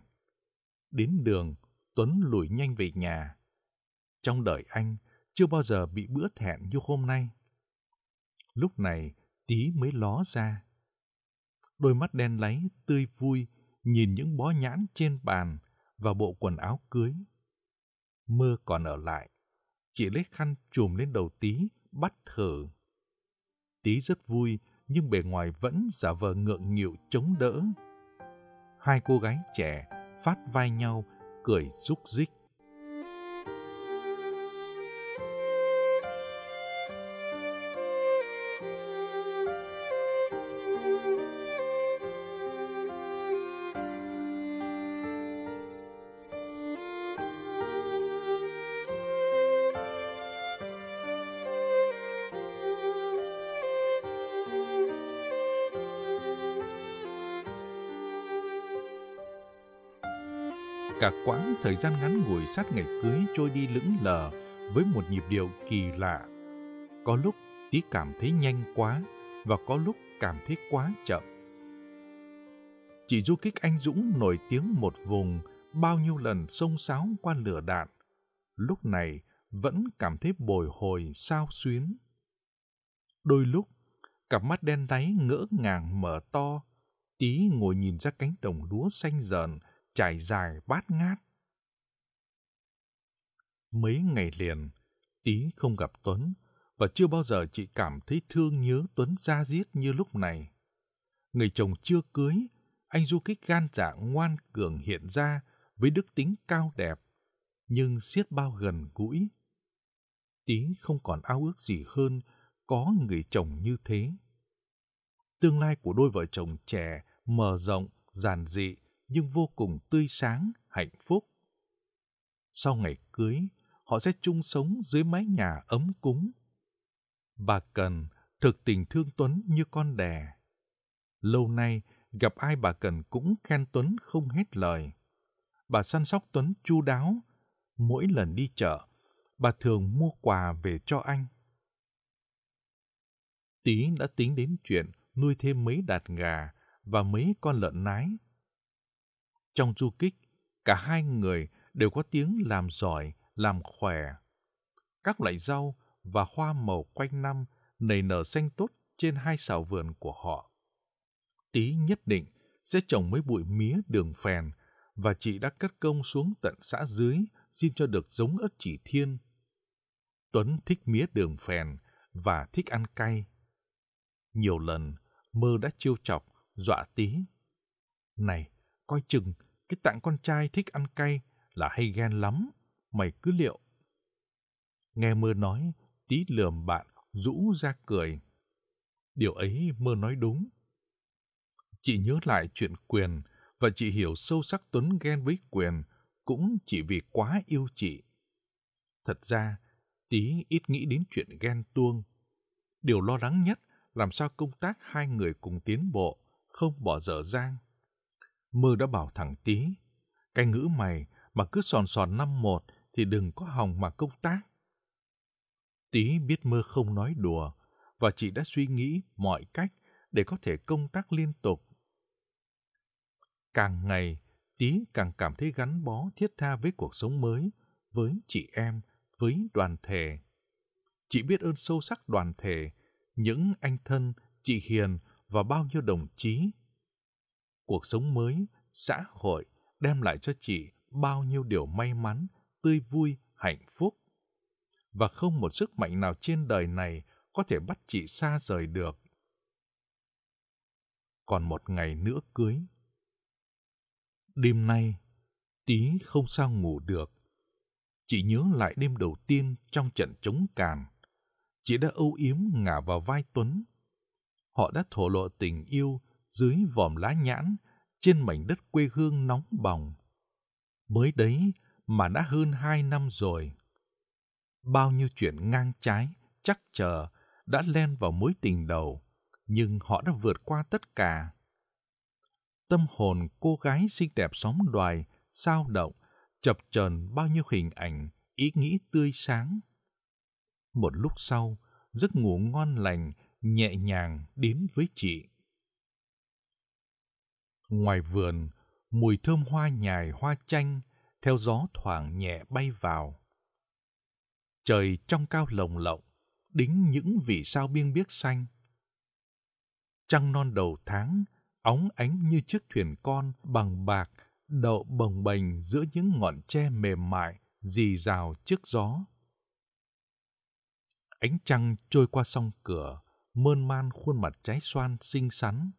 Đến đường, Tuấn lùi nhanh về nhà. Trong đời anh, chưa bao giờ bị bữa thẹn như hôm nay. Lúc này, tí mới ló ra. Đôi mắt đen láy, tươi vui, nhìn những bó nhãn trên bàn và bộ quần áo cưới. Mưa còn ở lại, chị lấy khăn chùm lên đầu tí, bắt thở. Tí rất vui, nhưng bề ngoài vẫn giả vờ ngượng nghịu chống đỡ. Hai cô gái trẻ phát vai nhau, cười rúc rích. Cả quãng thời gian ngắn ngủi sát ngày cưới trôi đi lững lờ với một nhịp điệu kỳ lạ. Có lúc tí cảm thấy nhanh quá và có lúc cảm thấy quá chậm. Chị du kích anh Dũng nổi tiếng một vùng bao nhiêu lần sông sáo qua lửa đạn. Lúc này vẫn cảm thấy bồi hồi sao xuyến. Đôi lúc, cặp mắt đen đáy ngỡ ngàng mở to, tí ngồi nhìn ra cánh đồng lúa xanh dờn trải dài bát ngát. Mấy ngày liền, Tí không gặp Tuấn và chưa bao giờ chị cảm thấy thương nhớ Tuấn ra diết như lúc này. Người chồng chưa cưới, anh du kích gan dạ ngoan cường hiện ra với đức tính cao đẹp, nhưng siết bao gần gũi. Tí không còn ao ước gì hơn có người chồng như thế. Tương lai của đôi vợ chồng trẻ mở rộng, giản dị nhưng vô cùng tươi sáng, hạnh phúc. Sau ngày cưới, họ sẽ chung sống dưới mái nhà ấm cúng. Bà Cần thực tình thương Tuấn như con đẻ. Lâu nay, gặp ai bà Cần cũng khen Tuấn không hết lời. Bà săn sóc Tuấn chu đáo. Mỗi lần đi chợ, bà thường mua quà về cho anh. Tý đã tính đến chuyện nuôi thêm mấy đạt gà và mấy con lợn nái trong du kích, cả hai người đều có tiếng làm giỏi, làm khỏe. Các loại rau và hoa màu quanh năm nảy nở xanh tốt trên hai xào vườn của họ. Tí nhất định sẽ trồng mấy bụi mía đường phèn và chị đã cất công xuống tận xã dưới xin cho được giống ớt chỉ thiên. Tuấn thích mía đường phèn và thích ăn cay. Nhiều lần mơ đã chiêu chọc, dọa tí. Này, coi chừng cái tạng con trai thích ăn cay là hay ghen lắm, mày cứ liệu. Nghe mưa nói, tí lườm bạn rũ ra cười. Điều ấy mơ nói đúng. Chị nhớ lại chuyện quyền và chị hiểu sâu sắc Tuấn ghen với quyền cũng chỉ vì quá yêu chị. Thật ra, tí ít nghĩ đến chuyện ghen tuông. Điều lo lắng nhất làm sao công tác hai người cùng tiến bộ, không bỏ dở giang Mơ đã bảo thằng tí, cái ngữ mày mà cứ sòn sòn năm một thì đừng có hòng mà công tác. Tí biết mơ không nói đùa và chị đã suy nghĩ mọi cách để có thể công tác liên tục. Càng ngày, Tí càng cảm thấy gắn bó thiết tha với cuộc sống mới, với chị em, với đoàn thể. Chị biết ơn sâu sắc đoàn thể, những anh thân, chị Hiền và bao nhiêu đồng chí cuộc sống mới, xã hội đem lại cho chị bao nhiêu điều may mắn, tươi vui, hạnh phúc. Và không một sức mạnh nào trên đời này có thể bắt chị xa rời được. Còn một ngày nữa cưới. Đêm nay, tí không sao ngủ được. Chị nhớ lại đêm đầu tiên trong trận chống càn. Chị đã âu yếm ngả vào vai Tuấn. Họ đã thổ lộ tình yêu dưới vòm lá nhãn, trên mảnh đất quê hương nóng bỏng. Mới đấy mà đã hơn hai năm rồi. Bao nhiêu chuyện ngang trái, chắc chờ đã len vào mối tình đầu, nhưng họ đã vượt qua tất cả. Tâm hồn cô gái xinh đẹp xóm đoài, sao động, chập chờn bao nhiêu hình ảnh, ý nghĩ tươi sáng. Một lúc sau, giấc ngủ ngon lành, nhẹ nhàng đến với chị. Ngoài vườn, mùi thơm hoa nhài hoa chanh theo gió thoảng nhẹ bay vào. Trời trong cao lồng lộng, đính những vì sao biêng biếc xanh. Trăng non đầu tháng, óng ánh như chiếc thuyền con bằng bạc đậu bồng bềnh giữa những ngọn tre mềm mại dì rào trước gió. Ánh trăng trôi qua song cửa, mơn man khuôn mặt trái xoan xinh xắn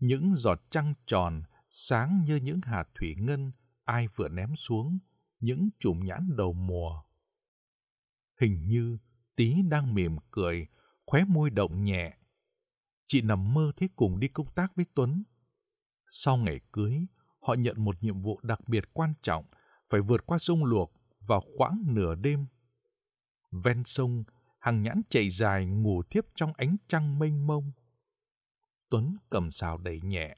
những giọt trăng tròn sáng như những hạt thủy ngân ai vừa ném xuống, những chùm nhãn đầu mùa. Hình như tí đang mỉm cười, khóe môi động nhẹ. Chị nằm mơ thế cùng đi công tác với Tuấn. Sau ngày cưới, họ nhận một nhiệm vụ đặc biệt quan trọng phải vượt qua sông luộc vào khoảng nửa đêm. Ven sông, hàng nhãn chạy dài ngủ thiếp trong ánh trăng mênh mông. Tuấn cầm xào đẩy nhẹ.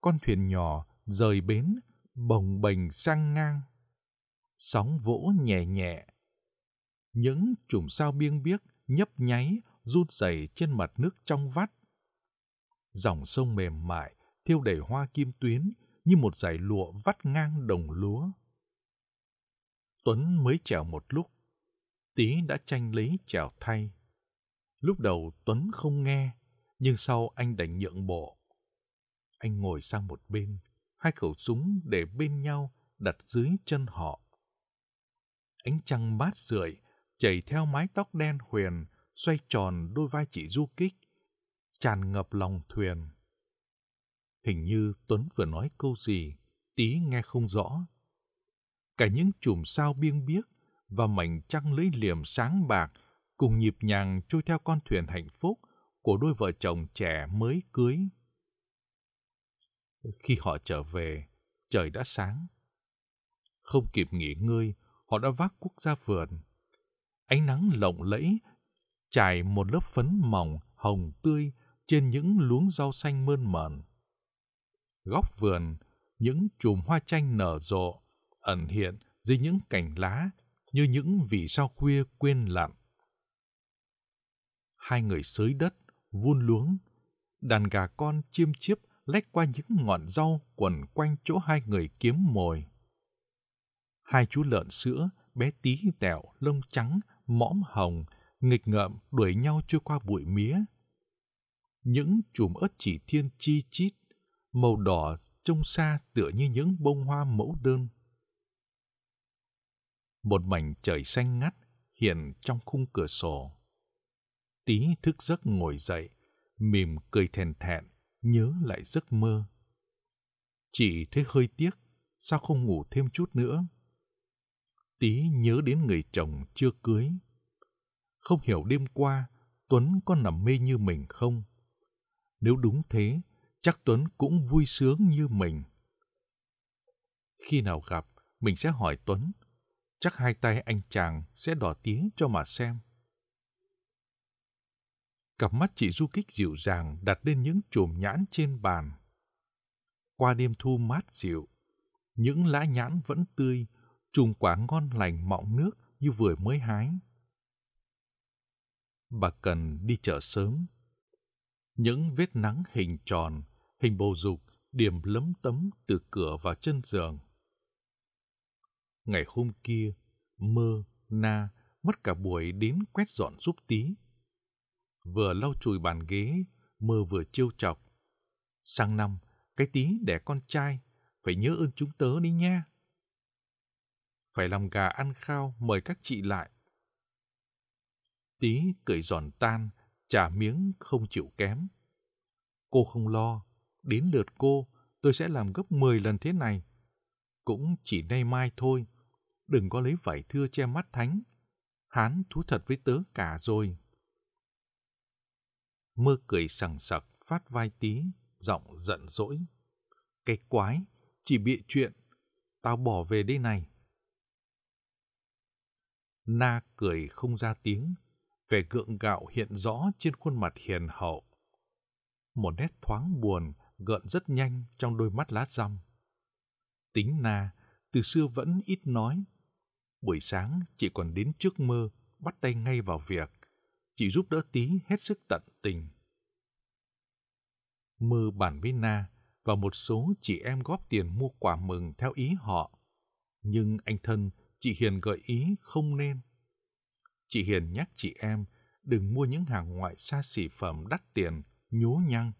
Con thuyền nhỏ rời bến, bồng bềnh sang ngang. Sóng vỗ nhẹ nhẹ. Những chùm sao biêng biếc nhấp nháy run rẩy trên mặt nước trong vắt. Dòng sông mềm mại thiêu đầy hoa kim tuyến như một dải lụa vắt ngang đồng lúa. Tuấn mới chèo một lúc, tí đã tranh lấy chèo thay. Lúc đầu Tuấn không nghe, nhưng sau anh đành nhượng bộ. Anh ngồi sang một bên, hai khẩu súng để bên nhau đặt dưới chân họ. Ánh trăng mát rượi chảy theo mái tóc đen huyền xoay tròn đôi vai chị du kích, tràn ngập lòng thuyền. Hình như Tuấn vừa nói câu gì, tí nghe không rõ. Cả những chùm sao biêng biếc và mảnh trăng lưỡi liềm sáng bạc cùng nhịp nhàng trôi theo con thuyền hạnh phúc của đôi vợ chồng trẻ mới cưới. Khi họ trở về, trời đã sáng. Không kịp nghỉ ngơi, họ đã vác quốc ra vườn. Ánh nắng lộng lẫy, trải một lớp phấn mỏng, hồng tươi trên những luống rau xanh mơn mởn. Góc vườn, những chùm hoa chanh nở rộ, ẩn hiện dưới những cành lá như những vì sao khuya quên lặn. Hai người sới đất, vun luống. Đàn gà con chiêm chiếp lách qua những ngọn rau quẩn quanh chỗ hai người kiếm mồi. Hai chú lợn sữa, bé tí tẹo, lông trắng, mõm hồng, nghịch ngợm đuổi nhau trôi qua bụi mía. Những chùm ớt chỉ thiên chi chít, màu đỏ trông xa tựa như những bông hoa mẫu đơn. Một mảnh trời xanh ngắt hiện trong khung cửa sổ. Tí thức giấc ngồi dậy, mỉm cười thèn thẹn, nhớ lại giấc mơ. Chị thấy hơi tiếc, sao không ngủ thêm chút nữa? Tí nhớ đến người chồng chưa cưới. Không hiểu đêm qua, Tuấn có nằm mê như mình không? Nếu đúng thế, chắc Tuấn cũng vui sướng như mình. Khi nào gặp, mình sẽ hỏi Tuấn. Chắc hai tay anh chàng sẽ đỏ tiếng cho mà xem. Cặp mắt chị du kích dịu dàng đặt lên những chùm nhãn trên bàn. Qua đêm thu mát dịu, những lá nhãn vẫn tươi, chùm quả ngon lành mọng nước như vừa mới hái. Bà cần đi chợ sớm. Những vết nắng hình tròn, hình bầu dục điểm lấm tấm từ cửa vào chân giường. Ngày hôm kia, mơ, na, mất cả buổi đến quét dọn giúp tí vừa lau chùi bàn ghế, mơ vừa chiêu chọc. Sang năm, cái tí đẻ con trai, phải nhớ ơn chúng tớ đi nha. Phải làm gà ăn khao mời các chị lại. Tí cười giòn tan, trả miếng không chịu kém. Cô không lo, đến lượt cô, tôi sẽ làm gấp 10 lần thế này. Cũng chỉ nay mai thôi, đừng có lấy vải thưa che mắt thánh. Hán thú thật với tớ cả rồi. Mưa cười sằng sặc phát vai tí, giọng giận dỗi. Cái quái, chỉ bị chuyện, tao bỏ về đây này. Na cười không ra tiếng, vẻ gượng gạo hiện rõ trên khuôn mặt hiền hậu. Một nét thoáng buồn gợn rất nhanh trong đôi mắt lá răm. Tính Na từ xưa vẫn ít nói. Buổi sáng chỉ còn đến trước mơ, bắt tay ngay vào việc chị giúp đỡ tí hết sức tận tình. Mơ bản với Na và một số chị em góp tiền mua quà mừng theo ý họ. Nhưng anh thân, chị Hiền gợi ý không nên. Chị Hiền nhắc chị em đừng mua những hàng ngoại xa xỉ phẩm đắt tiền, nhố nhăng.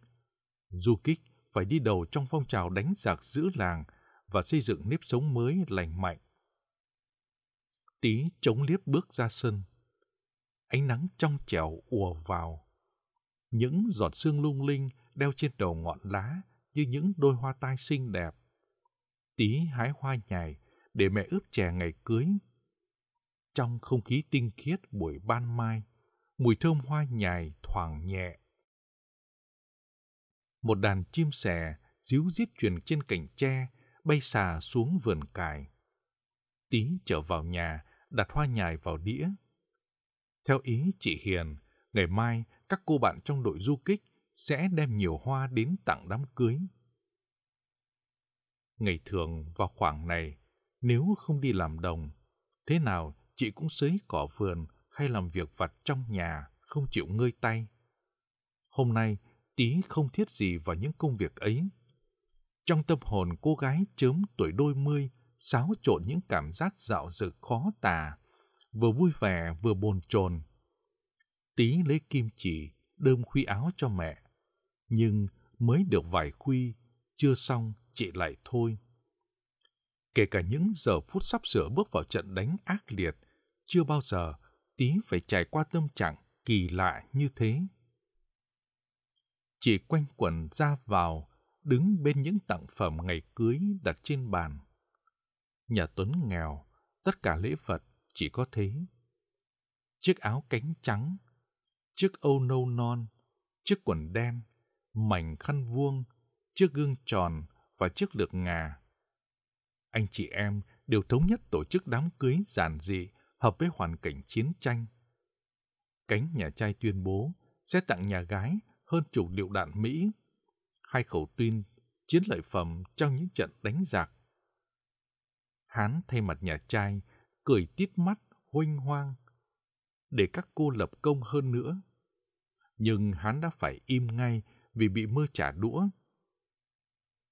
Du kích phải đi đầu trong phong trào đánh giặc giữ làng và xây dựng nếp sống mới lành mạnh. Tí chống liếp bước ra sân, ánh nắng trong trẻo ùa vào. Những giọt sương lung linh đeo trên đầu ngọn lá như những đôi hoa tai xinh đẹp. Tí hái hoa nhài để mẹ ướp chè ngày cưới. Trong không khí tinh khiết buổi ban mai, mùi thơm hoa nhài thoảng nhẹ. Một đàn chim sẻ díu diết truyền trên cành tre, bay xà xuống vườn cải. Tí trở vào nhà, đặt hoa nhài vào đĩa, theo ý chị Hiền, ngày mai các cô bạn trong đội du kích sẽ đem nhiều hoa đến tặng đám cưới. Ngày thường vào khoảng này, nếu không đi làm đồng, thế nào chị cũng xới cỏ vườn hay làm việc vặt trong nhà, không chịu ngơi tay. Hôm nay, tí không thiết gì vào những công việc ấy. Trong tâm hồn cô gái chớm tuổi đôi mươi, xáo trộn những cảm giác dạo dực khó tả vừa vui vẻ vừa bồn chồn. Tí lấy kim chỉ, đơm khuy áo cho mẹ. Nhưng mới được vài khuy, chưa xong chị lại thôi. Kể cả những giờ phút sắp sửa bước vào trận đánh ác liệt, chưa bao giờ tí phải trải qua tâm trạng kỳ lạ như thế. Chị quanh quẩn ra vào, đứng bên những tặng phẩm ngày cưới đặt trên bàn. Nhà Tuấn nghèo, tất cả lễ vật chỉ có thế. Chiếc áo cánh trắng, chiếc âu nâu non, chiếc quần đen, mảnh khăn vuông, chiếc gương tròn và chiếc lược ngà. Anh chị em đều thống nhất tổ chức đám cưới giản dị hợp với hoàn cảnh chiến tranh. Cánh nhà trai tuyên bố sẽ tặng nhà gái hơn chục liệu đạn Mỹ, hai khẩu tuyên chiến lợi phẩm trong những trận đánh giặc. Hán thay mặt nhà trai cười tít mắt, huênh hoang, để các cô lập công hơn nữa. Nhưng hắn đã phải im ngay vì bị mơ trả đũa.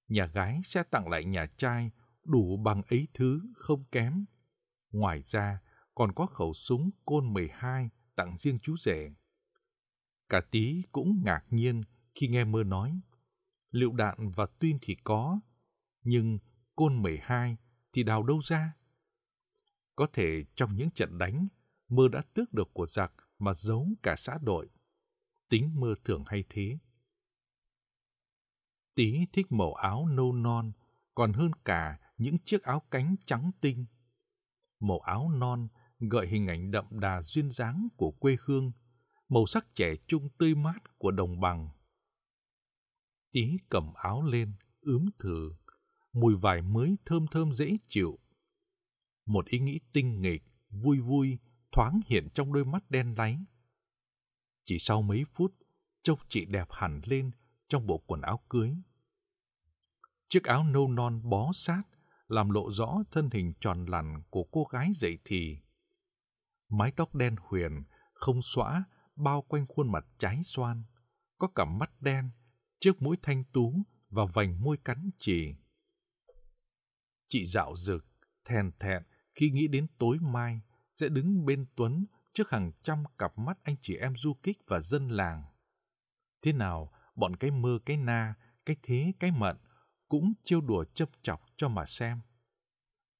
Nhà gái sẽ tặng lại nhà trai đủ bằng ấy thứ không kém. Ngoài ra còn có khẩu súng côn 12 tặng riêng chú rể. Cả tí cũng ngạc nhiên khi nghe mơ nói. Liệu đạn và tuyên thì có, nhưng côn 12 thì đào đâu ra? Có thể trong những trận đánh, mưa đã tước được của giặc mà giấu cả xã đội. Tính mưa thường hay thế. Tí thích màu áo nâu non, còn hơn cả những chiếc áo cánh trắng tinh. Màu áo non gợi hình ảnh đậm đà duyên dáng của quê hương, màu sắc trẻ trung tươi mát của đồng bằng. Tí cầm áo lên, ướm thử, mùi vải mới thơm thơm dễ chịu một ý nghĩ tinh nghịch, vui vui, thoáng hiện trong đôi mắt đen láy. Chỉ sau mấy phút, trông chị đẹp hẳn lên trong bộ quần áo cưới. Chiếc áo nâu non bó sát, làm lộ rõ thân hình tròn lằn của cô gái dậy thì. Mái tóc đen huyền, không xõa, bao quanh khuôn mặt trái xoan. Có cặp mắt đen, chiếc mũi thanh tú và vành môi cắn chì. Chị dạo rực, thèn thẹn, khi nghĩ đến tối mai sẽ đứng bên Tuấn trước hàng trăm cặp mắt anh chị em du kích và dân làng. Thế nào, bọn cái mơ cái na, cái thế cái mận cũng trêu đùa châm chọc cho mà xem.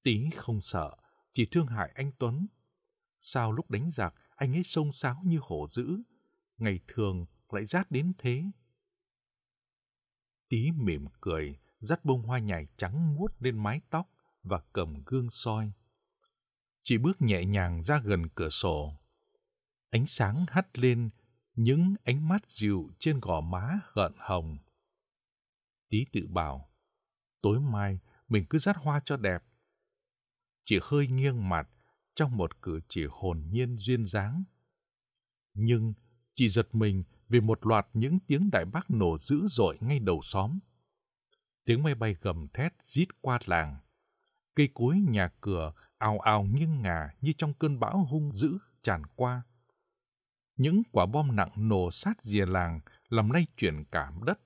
Tí không sợ, chỉ thương hại anh Tuấn. Sao lúc đánh giặc anh ấy sông sáo như hổ dữ, ngày thường lại rát đến thế? Tí mỉm cười, dắt bông hoa nhài trắng muốt lên mái tóc và cầm gương soi. Chị bước nhẹ nhàng ra gần cửa sổ. Ánh sáng hắt lên những ánh mắt dịu trên gò má gợn hồng. Tí tự bảo, tối mai mình cứ dắt hoa cho đẹp. Chị hơi nghiêng mặt trong một cử chỉ hồn nhiên duyên dáng. Nhưng chị giật mình vì một loạt những tiếng đại bác nổ dữ dội ngay đầu xóm. Tiếng máy bay gầm thét rít qua làng. Cây cối nhà cửa ào ào nghiêng ngả như trong cơn bão hung dữ tràn qua. Những quả bom nặng nổ sát dìa làng làm lay chuyển cả đất.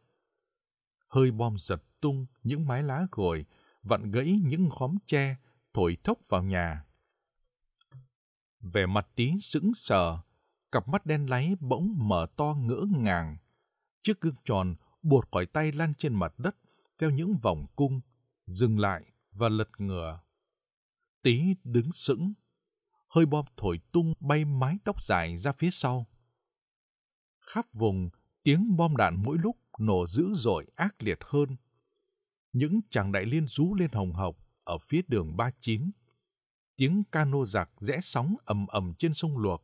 Hơi bom giật tung những mái lá gồi, vặn gãy những khóm tre, thổi thốc vào nhà. Về mặt tí sững sờ, cặp mắt đen láy bỗng mở to ngỡ ngàng. Chiếc gương tròn buột khỏi tay lan trên mặt đất theo những vòng cung, dừng lại và lật ngửa Tí đứng sững, hơi bom thổi tung bay mái tóc dài ra phía sau. Khắp vùng, tiếng bom đạn mỗi lúc nổ dữ dội ác liệt hơn. Những chàng đại liên rú lên hồng hộc ở phía đường 39. Tiếng cano giặc rẽ sóng ầm ầm trên sông luộc.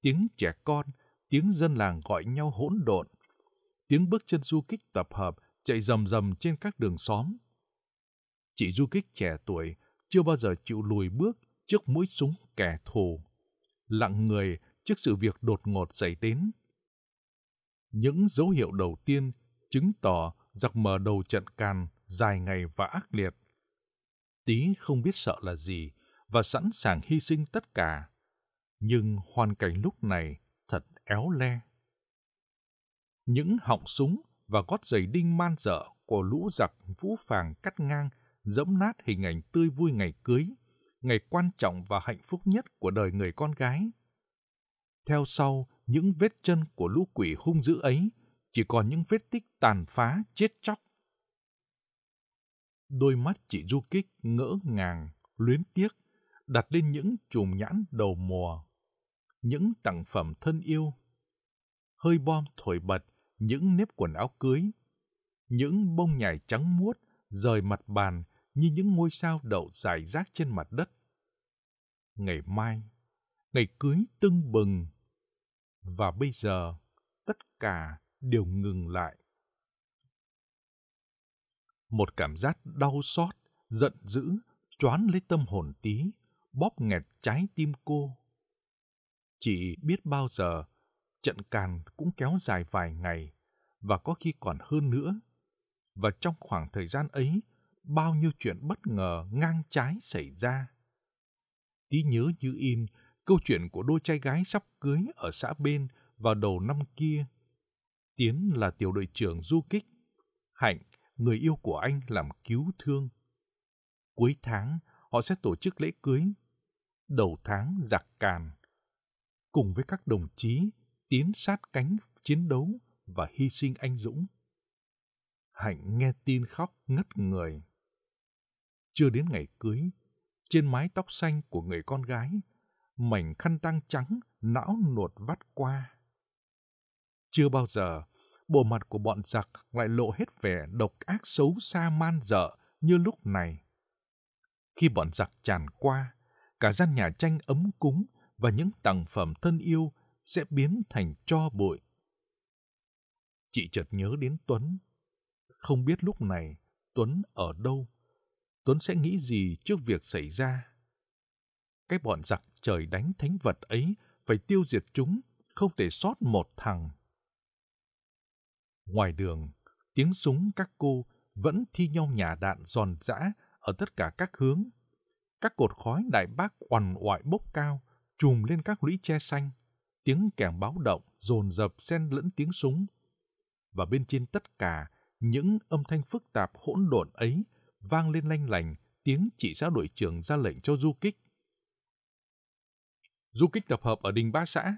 Tiếng trẻ con, tiếng dân làng gọi nhau hỗn độn. Tiếng bước chân du kích tập hợp chạy rầm rầm trên các đường xóm. Chị du kích trẻ tuổi chưa bao giờ chịu lùi bước trước mũi súng kẻ thù, lặng người trước sự việc đột ngột xảy đến. Những dấu hiệu đầu tiên chứng tỏ giặc mở đầu trận càn dài ngày và ác liệt. Tí không biết sợ là gì và sẵn sàng hy sinh tất cả. Nhưng hoàn cảnh lúc này thật éo le. Những họng súng và gót giày đinh man dở của lũ giặc vũ phàng cắt ngang dẫm nát hình ảnh tươi vui ngày cưới, ngày quan trọng và hạnh phúc nhất của đời người con gái. Theo sau, những vết chân của lũ quỷ hung dữ ấy chỉ còn những vết tích tàn phá chết chóc. Đôi mắt chị du kích ngỡ ngàng, luyến tiếc, đặt lên những chùm nhãn đầu mùa, những tặng phẩm thân yêu. Hơi bom thổi bật những nếp quần áo cưới, những bông nhài trắng muốt rời mặt bàn như những ngôi sao đậu dài rác trên mặt đất. Ngày mai, ngày cưới tưng bừng. Và bây giờ, tất cả đều ngừng lại. Một cảm giác đau xót, giận dữ, choán lấy tâm hồn tí, bóp nghẹt trái tim cô. Chỉ biết bao giờ, trận càn cũng kéo dài vài ngày, và có khi còn hơn nữa. Và trong khoảng thời gian ấy, bao nhiêu chuyện bất ngờ ngang trái xảy ra. Tí nhớ như in câu chuyện của đôi trai gái sắp cưới ở xã bên vào đầu năm kia. Tiến là tiểu đội trưởng du kích, Hạnh, người yêu của anh làm cứu thương. Cuối tháng, họ sẽ tổ chức lễ cưới. Đầu tháng giặc càn. Cùng với các đồng chí, Tiến sát cánh chiến đấu và hy sinh anh dũng. Hạnh nghe tin khóc ngất người. Chưa đến ngày cưới, trên mái tóc xanh của người con gái, mảnh khăn tang trắng não nuột vắt qua. Chưa bao giờ, bộ mặt của bọn giặc lại lộ hết vẻ độc ác xấu xa man dợ như lúc này. Khi bọn giặc tràn qua, cả gian nhà tranh ấm cúng và những tặng phẩm thân yêu sẽ biến thành cho bụi. Chị chợt nhớ đến Tuấn. Không biết lúc này Tuấn ở đâu Tuấn sẽ nghĩ gì trước việc xảy ra? Cái bọn giặc trời đánh thánh vật ấy phải tiêu diệt chúng, không thể sót một thằng. Ngoài đường, tiếng súng các cô vẫn thi nhau nhà đạn giòn giã ở tất cả các hướng. Các cột khói đại bác quằn oại bốc cao, trùm lên các lũy che xanh. Tiếng kèn báo động dồn dập xen lẫn tiếng súng. Và bên trên tất cả, những âm thanh phức tạp hỗn độn ấy vang lên lanh lành tiếng chỉ xã đội trưởng ra lệnh cho du kích. Du kích tập hợp ở đình ba xã.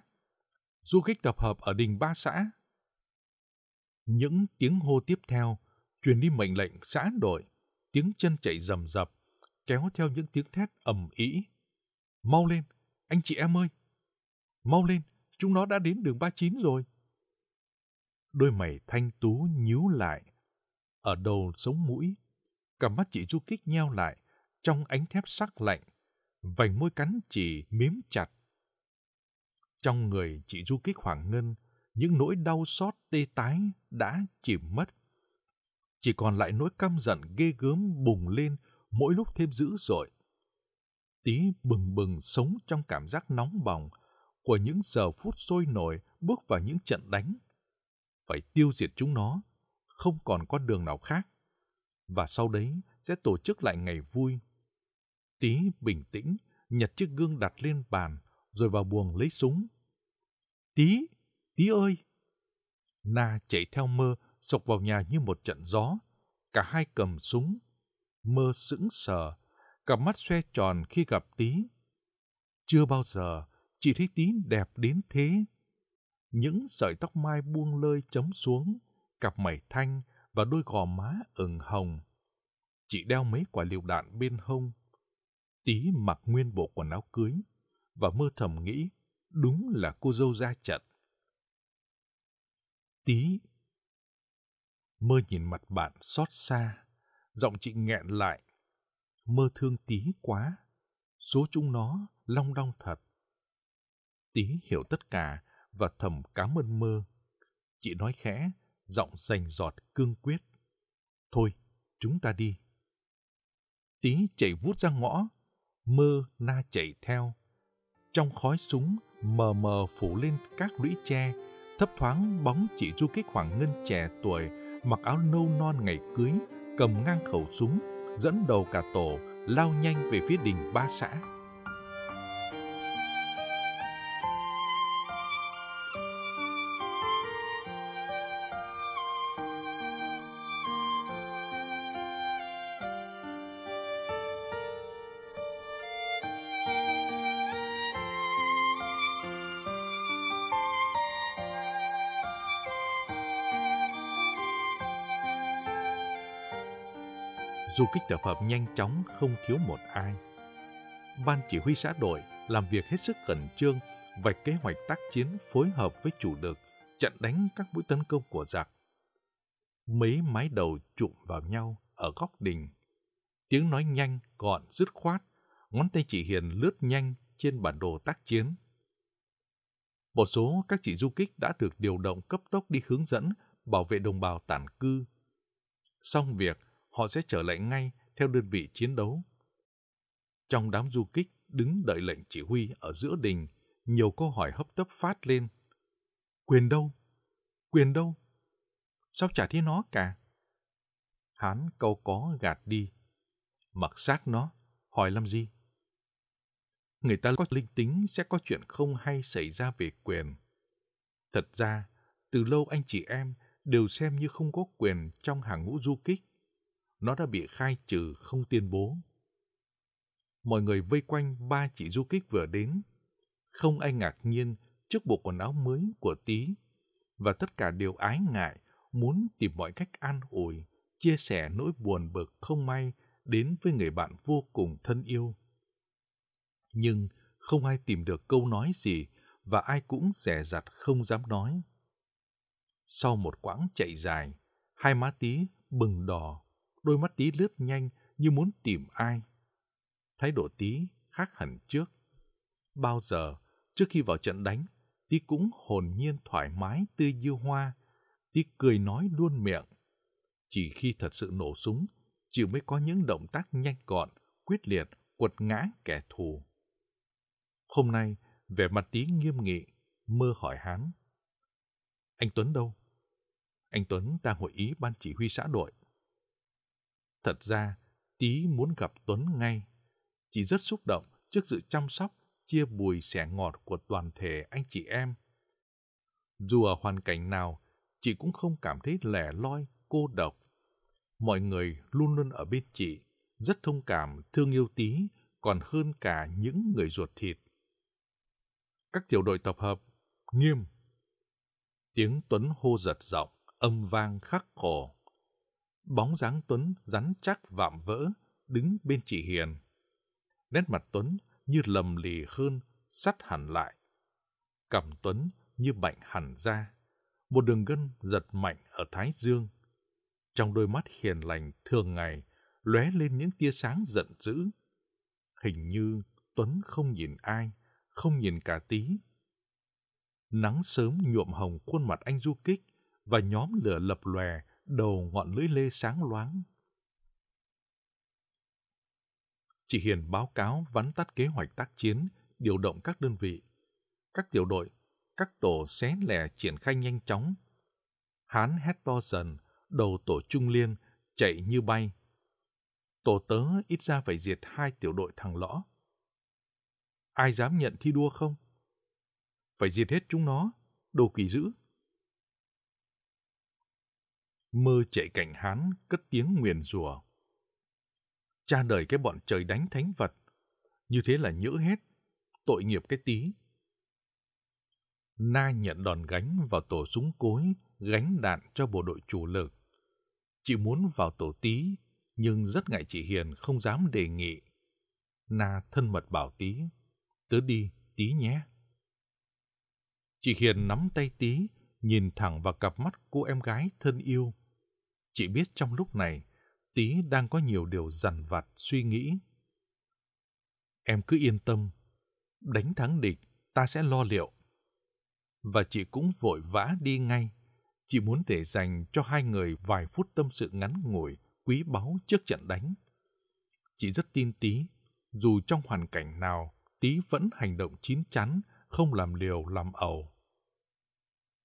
Du kích tập hợp ở đình ba xã. Những tiếng hô tiếp theo truyền đi mệnh lệnh xã đội, tiếng chân chạy rầm rập, kéo theo những tiếng thét ầm ĩ. Mau lên, anh chị em ơi! Mau lên, chúng nó đã đến đường 39 rồi. Đôi mày thanh tú nhíu lại, ở đầu sống mũi Cả mắt chị Du Kích nheo lại, trong ánh thép sắc lạnh, vành môi cắn chỉ miếm chặt. Trong người chị Du Kích hoảng ngân, những nỗi đau xót tê tái đã chìm mất. Chỉ còn lại nỗi căm giận ghê gớm bùng lên mỗi lúc thêm dữ dội. Tí bừng bừng sống trong cảm giác nóng bỏng của những giờ phút sôi nổi bước vào những trận đánh. Phải tiêu diệt chúng nó, không còn con đường nào khác và sau đấy sẽ tổ chức lại ngày vui. Tí bình tĩnh, nhặt chiếc gương đặt lên bàn, rồi vào buồng lấy súng. Tí, tí ơi! Na chạy theo mơ, sộc vào nhà như một trận gió. Cả hai cầm súng. Mơ sững sờ, cặp mắt xoe tròn khi gặp tí. Chưa bao giờ chị thấy tí đẹp đến thế. Những sợi tóc mai buông lơi chấm xuống, cặp mày thanh, và đôi gò má ửng hồng. Chị đeo mấy quả liều đạn bên hông. Tí mặc nguyên bộ quần áo cưới và mơ thầm nghĩ đúng là cô dâu ra trận. Tí mơ nhìn mặt bạn xót xa, giọng chị nghẹn lại. Mơ thương tí quá, số chúng nó long đong thật. Tí hiểu tất cả và thầm cảm ơn mơ. Chị nói khẽ giọng sành giọt cương quyết. Thôi, chúng ta đi. Tí chạy vút ra ngõ, mơ na chạy theo. Trong khói súng mờ mờ phủ lên các lũy tre, thấp thoáng bóng chị du kích Hoàng Ngân trẻ tuổi, mặc áo nâu non ngày cưới, cầm ngang khẩu súng, dẫn đầu cả tổ, lao nhanh về phía đình ba xã. Du kích tập hợp nhanh chóng không thiếu một ai. Ban chỉ huy xã đội làm việc hết sức khẩn trương, vạch kế hoạch tác chiến phối hợp với chủ lực, chặn đánh các mũi tấn công của giặc. Mấy mái đầu chụm vào nhau ở góc đình. Tiếng nói nhanh, gọn, dứt khoát, ngón tay chỉ hiền lướt nhanh trên bản đồ tác chiến. Một số các chỉ du kích đã được điều động cấp tốc đi hướng dẫn bảo vệ đồng bào tản cư. Xong việc, họ sẽ trở lại ngay theo đơn vị chiến đấu. Trong đám du kích đứng đợi lệnh chỉ huy ở giữa đình, nhiều câu hỏi hấp tấp phát lên. Quyền đâu? Quyền đâu? Sao chả thấy nó cả? Hán câu có gạt đi. Mặc xác nó, hỏi làm gì? Người ta có linh tính sẽ có chuyện không hay xảy ra về quyền. Thật ra, từ lâu anh chị em đều xem như không có quyền trong hàng ngũ du kích nó đã bị khai trừ không tuyên bố. Mọi người vây quanh ba chị du kích vừa đến. Không ai ngạc nhiên trước bộ quần áo mới của tí và tất cả đều ái ngại muốn tìm mọi cách an ủi, chia sẻ nỗi buồn bực không may đến với người bạn vô cùng thân yêu. Nhưng không ai tìm được câu nói gì và ai cũng dè dặt không dám nói. Sau một quãng chạy dài, hai má tí bừng đỏ đôi mắt tí lướt nhanh như muốn tìm ai. Thái độ tí khác hẳn trước. Bao giờ, trước khi vào trận đánh, tí cũng hồn nhiên thoải mái tươi như hoa, tí cười nói luôn miệng. Chỉ khi thật sự nổ súng, chịu mới có những động tác nhanh gọn, quyết liệt, quật ngã kẻ thù. Hôm nay, vẻ mặt tí nghiêm nghị, mơ hỏi hắn. Anh Tuấn đâu? Anh Tuấn đang hội ý ban chỉ huy xã đội. Thật ra, Tí muốn gặp Tuấn ngay. Chị rất xúc động trước sự chăm sóc, chia bùi sẻ ngọt của toàn thể anh chị em. Dù ở hoàn cảnh nào, chị cũng không cảm thấy lẻ loi, cô độc. Mọi người luôn luôn ở bên chị, rất thông cảm, thương yêu Tí, còn hơn cả những người ruột thịt. Các tiểu đội tập hợp, nghiêm. Tiếng Tuấn hô giật giọng, âm vang khắc khổ. Bóng dáng Tuấn rắn chắc vạm vỡ, đứng bên chị Hiền. Nét mặt Tuấn như lầm lì hơn, sắt hẳn lại. cầm Tuấn như bệnh hẳn ra. Một đường gân giật mạnh ở thái dương. Trong đôi mắt hiền lành thường ngày, lóe lên những tia sáng giận dữ. Hình như Tuấn không nhìn ai, không nhìn cả tí. Nắng sớm nhuộm hồng khuôn mặt anh du kích và nhóm lửa lập lòe đầu ngọn lưỡi lê sáng loáng. Chị Hiền báo cáo vắn tắt kế hoạch tác chiến, điều động các đơn vị, các tiểu đội, các tổ xé lẻ triển khai nhanh chóng. Hán hét to dần, đầu tổ trung liên, chạy như bay. Tổ tớ ít ra phải diệt hai tiểu đội thằng lõ. Ai dám nhận thi đua không? Phải diệt hết chúng nó, đồ kỳ dữ mơ chạy cảnh hán cất tiếng nguyền rủa cha đời cái bọn trời đánh thánh vật như thế là nhỡ hết tội nghiệp cái tí na nhận đòn gánh vào tổ súng cối gánh đạn cho bộ đội chủ lực chị muốn vào tổ tí nhưng rất ngại chị hiền không dám đề nghị na thân mật bảo tí tớ đi tí nhé chị hiền nắm tay tí nhìn thẳng vào cặp mắt cô em gái thân yêu Chị biết trong lúc này, Tý đang có nhiều điều dằn vặt suy nghĩ. Em cứ yên tâm, đánh thắng địch ta sẽ lo liệu. Và chị cũng vội vã đi ngay. Chị muốn để dành cho hai người vài phút tâm sự ngắn ngủi, quý báu trước trận đánh. Chị rất tin Tý, dù trong hoàn cảnh nào, Tý vẫn hành động chín chắn, không làm liều làm ẩu.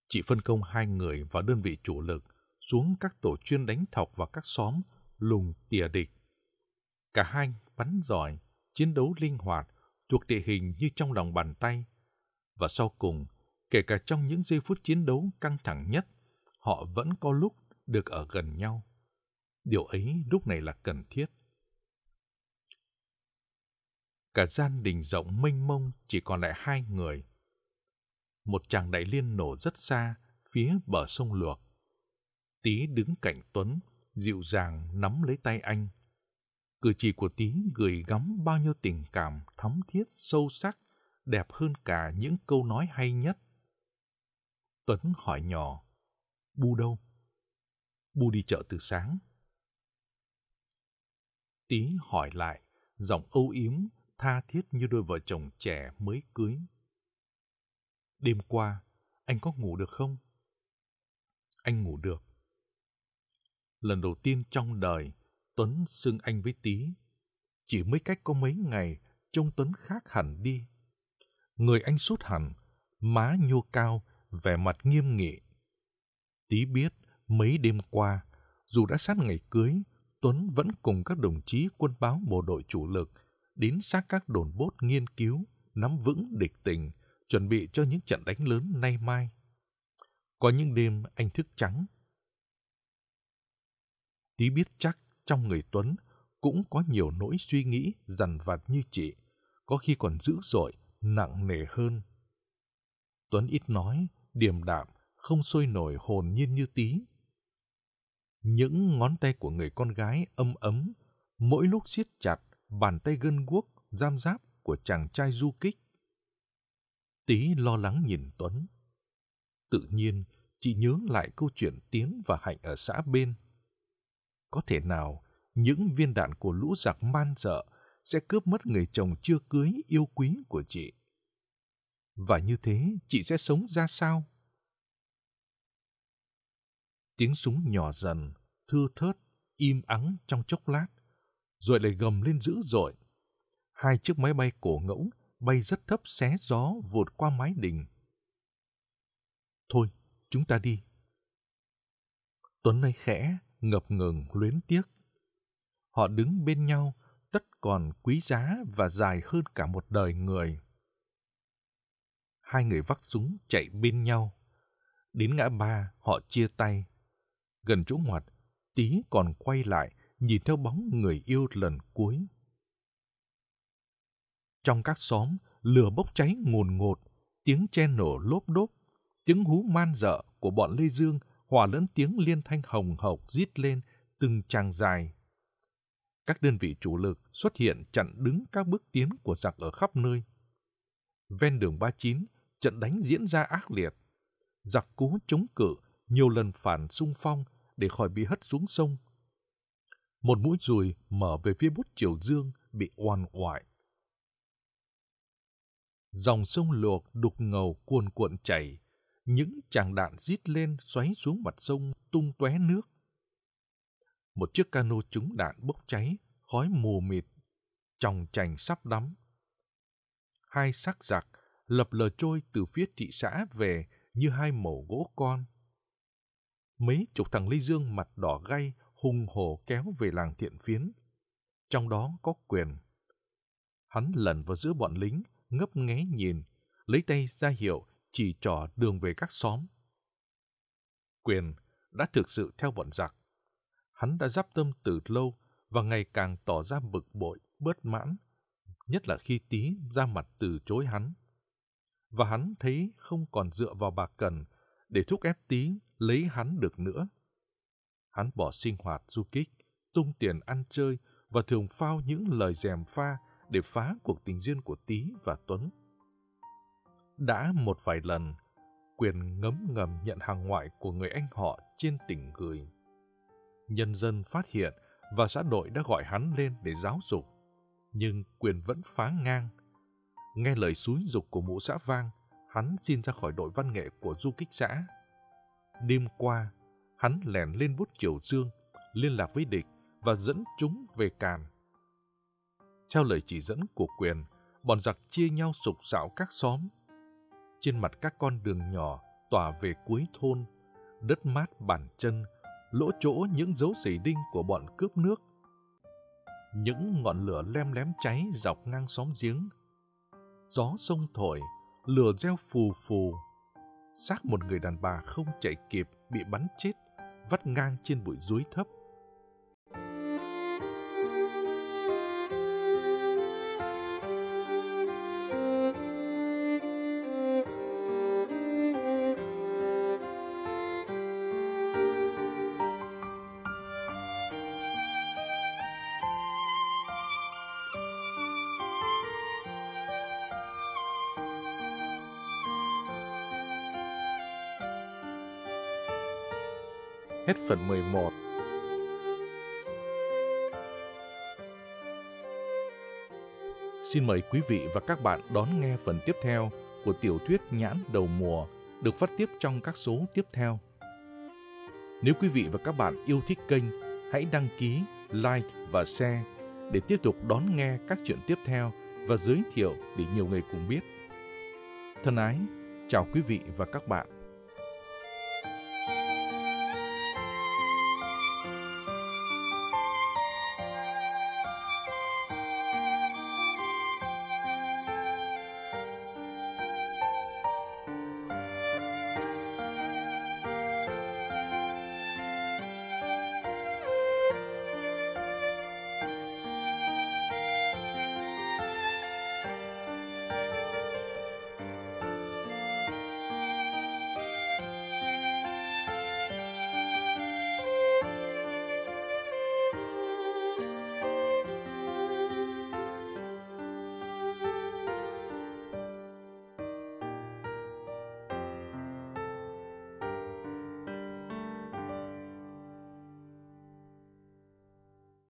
Chị phân công hai người vào đơn vị chủ lực – xuống các tổ chuyên đánh thọc vào các xóm, lùng tỉa địch. Cả hai bắn giỏi, chiến đấu linh hoạt, thuộc địa hình như trong lòng bàn tay. Và sau cùng, kể cả trong những giây phút chiến đấu căng thẳng nhất, họ vẫn có lúc được ở gần nhau. Điều ấy lúc này là cần thiết. Cả gian đình rộng mênh mông chỉ còn lại hai người. Một chàng đại liên nổ rất xa, phía bờ sông Luộc. Tí đứng cạnh Tuấn, dịu dàng nắm lấy tay anh. Cử chỉ của Tí gửi gắm bao nhiêu tình cảm thắm thiết, sâu sắc, đẹp hơn cả những câu nói hay nhất. Tuấn hỏi nhỏ, Bu đâu? Bu đi chợ từ sáng. Tí hỏi lại, giọng âu yếm, tha thiết như đôi vợ chồng trẻ mới cưới. Đêm qua, anh có ngủ được không? Anh ngủ được lần đầu tiên trong đời, Tuấn xưng anh với Tý. Chỉ mới cách có mấy ngày, trông Tuấn khác hẳn đi. Người anh sút hẳn, má nhô cao, vẻ mặt nghiêm nghị. Tý biết, mấy đêm qua, dù đã sát ngày cưới, Tuấn vẫn cùng các đồng chí quân báo bộ đội chủ lực đến sát các đồn bốt nghiên cứu, nắm vững địch tình, chuẩn bị cho những trận đánh lớn nay mai. Có những đêm anh thức trắng, Tí biết chắc trong người Tuấn cũng có nhiều nỗi suy nghĩ dằn vặt như chị, có khi còn dữ dội, nặng nề hơn. Tuấn ít nói, điềm đạm, không sôi nổi hồn nhiên như tí. Những ngón tay của người con gái âm ấm, mỗi lúc siết chặt, bàn tay gân guốc, giam giáp của chàng trai du kích. Tí lo lắng nhìn Tuấn. Tự nhiên, chị nhớ lại câu chuyện Tiến và Hạnh ở xã bên có thể nào những viên đạn của lũ giặc man dợ sẽ cướp mất người chồng chưa cưới yêu quý của chị. Và như thế chị sẽ sống ra sao? Tiếng súng nhỏ dần, thưa thớt, im ắng trong chốc lát, rồi lại gầm lên dữ dội. Hai chiếc máy bay cổ ngỗng bay rất thấp xé gió vụt qua mái đình. Thôi, chúng ta đi. Tuấn nay khẽ, ngập ngừng luyến tiếc. Họ đứng bên nhau tất còn quý giá và dài hơn cả một đời người. Hai người vác súng chạy bên nhau. Đến ngã ba, họ chia tay. Gần chỗ ngoặt, tí còn quay lại nhìn theo bóng người yêu lần cuối. Trong các xóm, lửa bốc cháy ngồn ngột, tiếng chen nổ lốp đốp, tiếng hú man dợ của bọn Lê Dương hòa lẫn tiếng liên thanh hồng hộc rít lên từng tràng dài. Các đơn vị chủ lực xuất hiện chặn đứng các bước tiến của giặc ở khắp nơi. Ven đường 39, trận đánh diễn ra ác liệt. Giặc cố chống cự, nhiều lần phản xung phong để khỏi bị hất xuống sông. Một mũi dùi mở về phía bút Triều Dương bị oan oại. Dòng sông luộc đục ngầu cuồn cuộn chảy, những chàng đạn rít lên xoáy xuống mặt sông tung tóe nước. Một chiếc cano trúng đạn bốc cháy, khói mù mịt, tròng chành sắp đắm. Hai xác giặc lập lờ trôi từ phía thị xã về như hai mẩu gỗ con. Mấy chục thằng Ly Dương mặt đỏ gay hùng hồ kéo về làng thiện phiến. Trong đó có quyền. Hắn lẩn vào giữa bọn lính, ngấp nghé nhìn, lấy tay ra hiệu chỉ trỏ đường về các xóm. Quyền đã thực sự theo bọn giặc. Hắn đã giáp tâm từ lâu và ngày càng tỏ ra bực bội, bớt mãn, nhất là khi tí ra mặt từ chối hắn. Và hắn thấy không còn dựa vào bà Cần để thúc ép tí lấy hắn được nữa. Hắn bỏ sinh hoạt du kích, tung tiền ăn chơi và thường phao những lời dèm pha để phá cuộc tình duyên của Tý và Tuấn đã một vài lần quyền ngấm ngầm nhận hàng ngoại của người anh họ trên tỉnh gửi. Nhân dân phát hiện và xã đội đã gọi hắn lên để giáo dục, nhưng quyền vẫn phá ngang. Nghe lời xúi dục của mũ xã vang, hắn xin ra khỏi đội văn nghệ của du kích xã. Đêm qua, hắn lẻn lên bút triều dương, liên lạc với địch và dẫn chúng về càn. Theo lời chỉ dẫn của quyền, bọn giặc chia nhau sục sạo các xóm, trên mặt các con đường nhỏ tỏa về cuối thôn, đất mát bàn chân, lỗ chỗ những dấu xỉ đinh của bọn cướp nước. Những ngọn lửa lem lém cháy dọc ngang xóm giếng. Gió sông thổi, lửa reo phù phù. xác một người đàn bà không chạy kịp bị bắn chết, vắt ngang trên bụi dưới thấp. phần 11 Xin mời quý vị và các bạn đón nghe phần tiếp theo của tiểu thuyết Nhãn Đầu Mùa được phát tiếp trong các số tiếp theo. Nếu quý vị và các bạn yêu thích kênh, hãy đăng ký, like và share để tiếp tục đón nghe các chuyện tiếp theo và giới thiệu để nhiều người cùng biết. Thân ái, chào quý vị và các bạn.